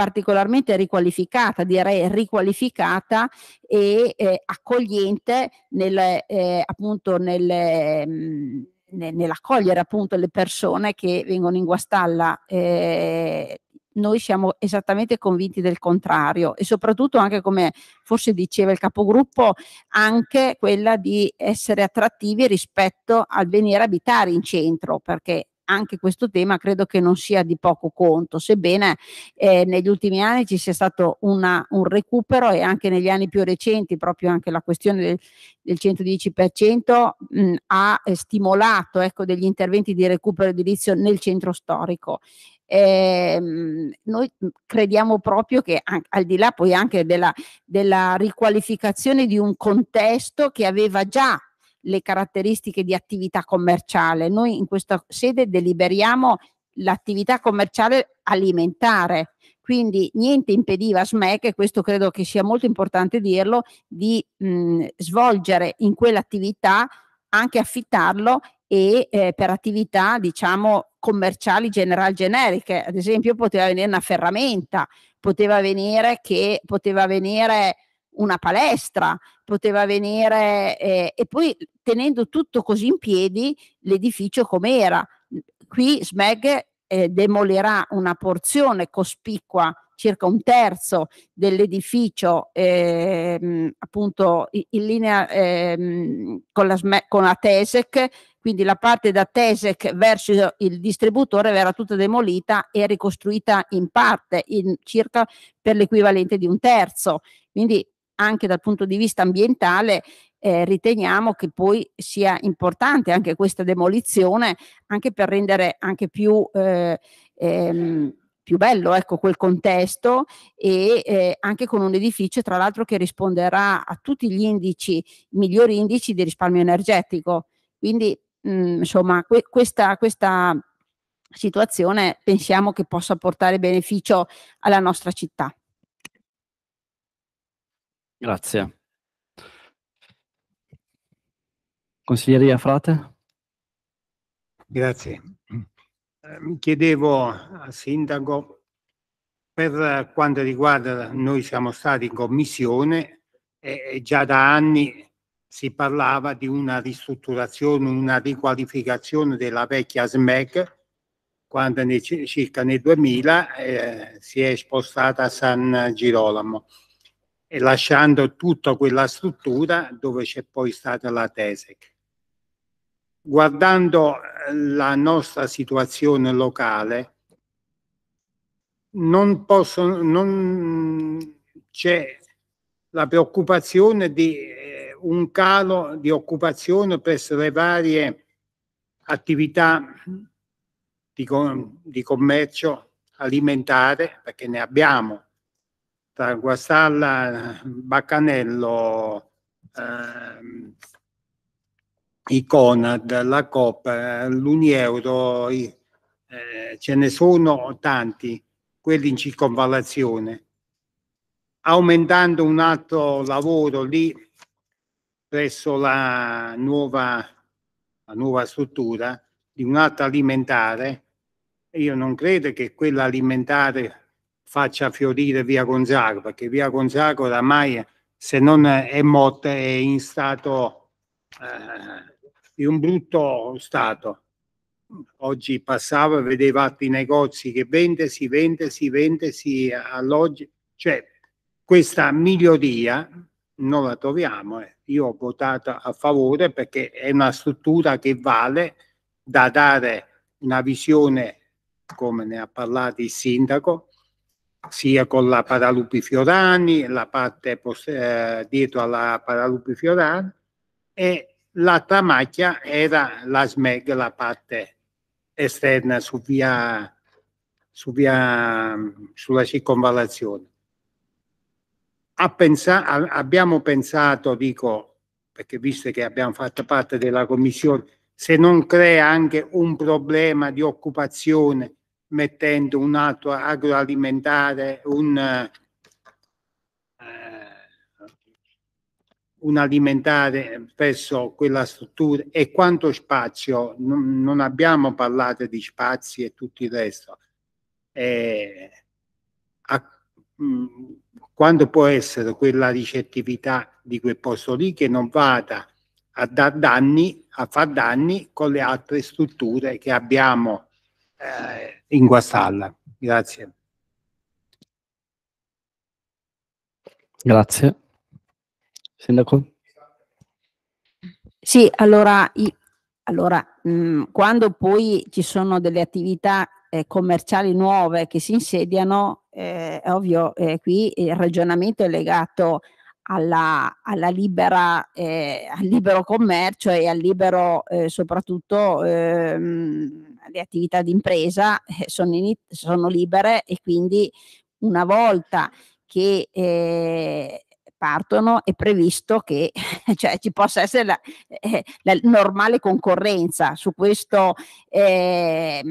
particolarmente riqualificata, direi riqualificata e eh, accogliente nel, eh, appunto nel, mh, mm, nell'accogliere appunto le persone che vengono in guastalla. Eh, noi siamo esattamente convinti del contrario e soprattutto anche come forse diceva il capogruppo anche quella di essere attrattivi rispetto al venire a abitare in centro perché anche questo tema credo che non sia di poco conto, sebbene eh, negli ultimi anni ci sia stato una, un recupero e anche negli anni più recenti proprio anche la questione del, del 110% mh, mm, ha eh, stimolato ecco, degli interventi di recupero edilizio nel centro storico. Eh, noi mm, crediamo proprio che al di là poi anche della, della riqualificazione di un contesto che aveva già le caratteristiche di attività commerciale. Noi in questa sede deliberiamo l'attività commerciale alimentare, quindi niente impediva a SMEC, e questo credo che sia molto importante dirlo, di mh, mm, svolgere in quell'attività, anche affittarlo e eh, per attività diciamo commerciali general generiche, ad esempio poteva venire una ferramenta, poteva venire che poteva venire una palestra, poteva venire eh, e poi tenendo tutto così in piedi l'edificio com'era. Qui SMEG eh, demolirà una porzione cospicua circa un terzo dell'edificio eh, appunto in linea eh, con, la, con la TESEC, quindi la parte da TESEC verso il distributore verrà tutta demolita e ricostruita in parte, in circa per l'equivalente di un terzo. Quindi anche dal punto di vista ambientale eh, riteniamo che poi sia importante anche questa demolizione anche per rendere anche più, eh, ehm, più bello ecco, quel contesto e eh, anche con un edificio tra l'altro che risponderà a tutti gli indici, migliori indici di risparmio energetico. Quindi mh, mm, insomma que- questa, questa situazione pensiamo che possa portare beneficio alla nostra città. Grazie. Consiglieria Frate? Grazie. Eh, mi chiedevo al Sindaco, per quanto riguarda noi siamo stati in commissione e già da anni si parlava di una ristrutturazione, una riqualificazione della vecchia SMEC quando circa nel 2000 eh, si è spostata a San Girolamo e lasciando tutta quella struttura dove c'è poi stata la TESEC. Guardando eh, la nostra situazione locale, non posso, non c'è la preoccupazione di eh, un calo di occupazione presso le varie attività di, com di commercio alimentare, perché ne abbiamo tra Guastalla, Baccanello, ehm, i Conad, la Coppa, l'Unieuro, eh, ce ne sono tanti, quelli in circonvallazione. Aumentando un altro lavoro lì presso la nuova, la nuova struttura di un'altra alimentare, io non credo che quella alimentare faccia fiorire via Gonzago, perché via Gonzago oramai, se non è morta, è in stato, eh, un brutto stato. Oggi passavo, vedevo altri negozi che vende, si vende, si vende, si alloggia. Cioè, questa miglioria non la troviamo. Eh. Io ho votato a favore perché è una struttura che vale da dare una visione, come ne ha parlato il sindaco, sia con la Paralupi Fiorani, la parte eh, dietro alla Paralupi Fiorani e l'altra macchia era la SMEG, la parte esterna su via, su via, sulla circonvallazione. Pensa, a, abbiamo pensato, dico, perché visto che abbiamo fatto parte della commissione, se non crea anche un problema di occupazione mettendo un altro agroalimentare, un, eh, un alimentare verso quella struttura e quanto spazio, non, non abbiamo parlato di spazi e tutto il resto. Eh, a, mh, mm, quando può essere quella ricettività di quel posto lì che non vada a dar danni, a far danni con le altre strutture che abbiamo eh, in guastalla. Grazie. Grazie. Sindaco? Sì, allora, i, allora mh, mm, quando poi ci sono delle attività eh, commerciali nuove che si insediano, eh, ovvio, eh, qui il ragionamento è legato alla, alla libera, eh, al libero commercio e al libero eh, soprattutto eh, mh, le attività d'impresa eh, sono, in, sono libere e quindi una volta che eh, partono è previsto che cioè, ci possa essere la, eh, la, normale concorrenza. Su questo eh,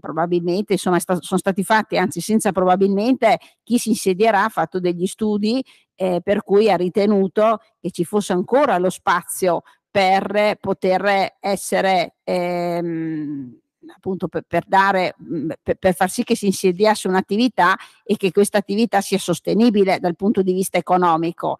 probabilmente insomma, sta, sono stati fatti, anzi senza probabilmente, chi si insedierà ha fatto degli studi eh, per cui ha ritenuto che ci fosse ancora lo spazio per poter essere... Ehm, appunto per, per, dare, mhmm, per, per far sì che si insediasse un'attività e che questa attività sia sostenibile dal punto di vista economico.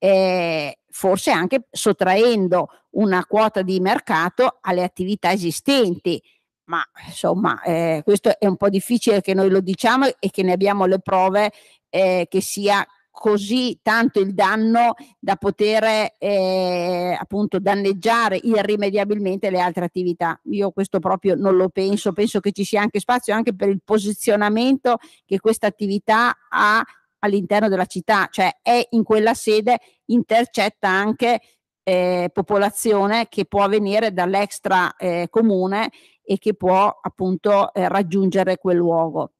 Eh, forse anche sottraendo una quota di mercato alle attività esistenti. Ma insomma, eh, questo è un po' difficile che noi lo diciamo e che ne abbiamo le prove eh, che sia così tanto il danno da poter eh, appunto danneggiare irrimediabilmente le altre attività. Io questo proprio non lo penso, penso che ci sia anche spazio anche per il posizionamento che questa attività ha all'interno della città, cioè è in quella sede, intercetta anche eh, popolazione che può venire dall'extra eh, comune e che può appunto eh, raggiungere quel luogo.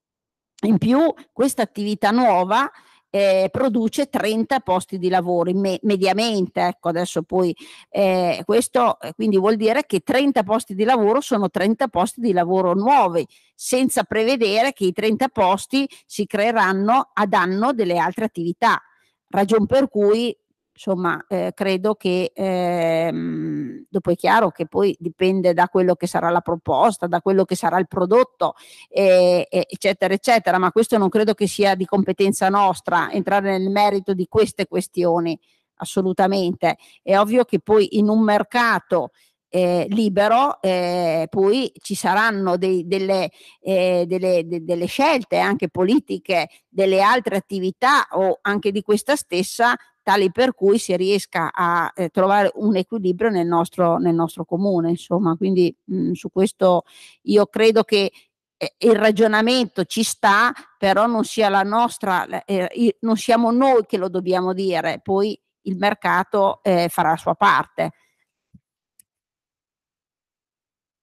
In più questa attività nuova eh, produce 30 posti di lavoro me- mediamente, ecco adesso poi eh, questo eh, quindi vuol dire che 30 posti di lavoro sono 30 posti di lavoro nuovi, senza prevedere che i 30 posti si creeranno a danno delle altre attività, ragion per cui insomma eh, credo che ehm, dopo è chiaro che poi dipende da quello che sarà la proposta, da quello che sarà il prodotto, eh, eccetera, eccetera, ma questo non credo che sia di competenza nostra entrare nel merito di queste questioni, assolutamente. È ovvio che poi in un mercato eh, libero, eh, poi ci saranno dei, delle, eh, delle, de, delle, scelte anche politiche delle altre attività o anche di questa stessa tali per cui si riesca a eh, trovare un equilibrio nel nostro, nel nostro comune. Insomma, quindi mh, mm, su questo io credo che eh, il ragionamento ci sta, però non sia la nostra, eh, non siamo noi che lo dobbiamo dire, poi il mercato eh, farà la sua parte.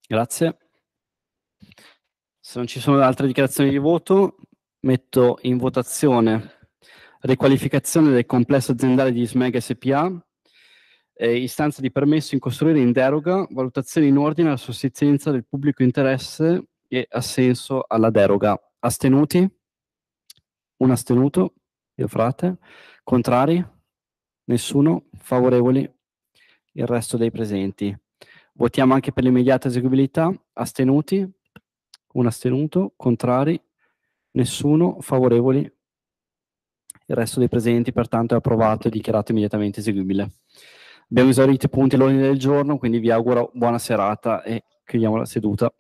Grazie. Se non ci sono altre dichiarazioni di voto, metto in votazione riqualificazione del complesso aziendale di Smeg SPA, eh, istanza di permesso in costruire in deroga, valutazione in ordine alla sussistenza del pubblico interesse e assenso alla deroga. Astenuti? Un astenuto, io frate. Contrari? Nessuno? Favorevoli? Il resto dei presenti. Votiamo anche per l'immediata eseguibilità. Astenuti? Un astenuto. Contrari? Nessuno? Favorevoli? il resto dei presenti pertanto è approvato e dichiarato immediatamente eseguibile. Abbiamo esaurito i punti all'ordine del giorno, quindi vi auguro buona serata e chiudiamo la seduta.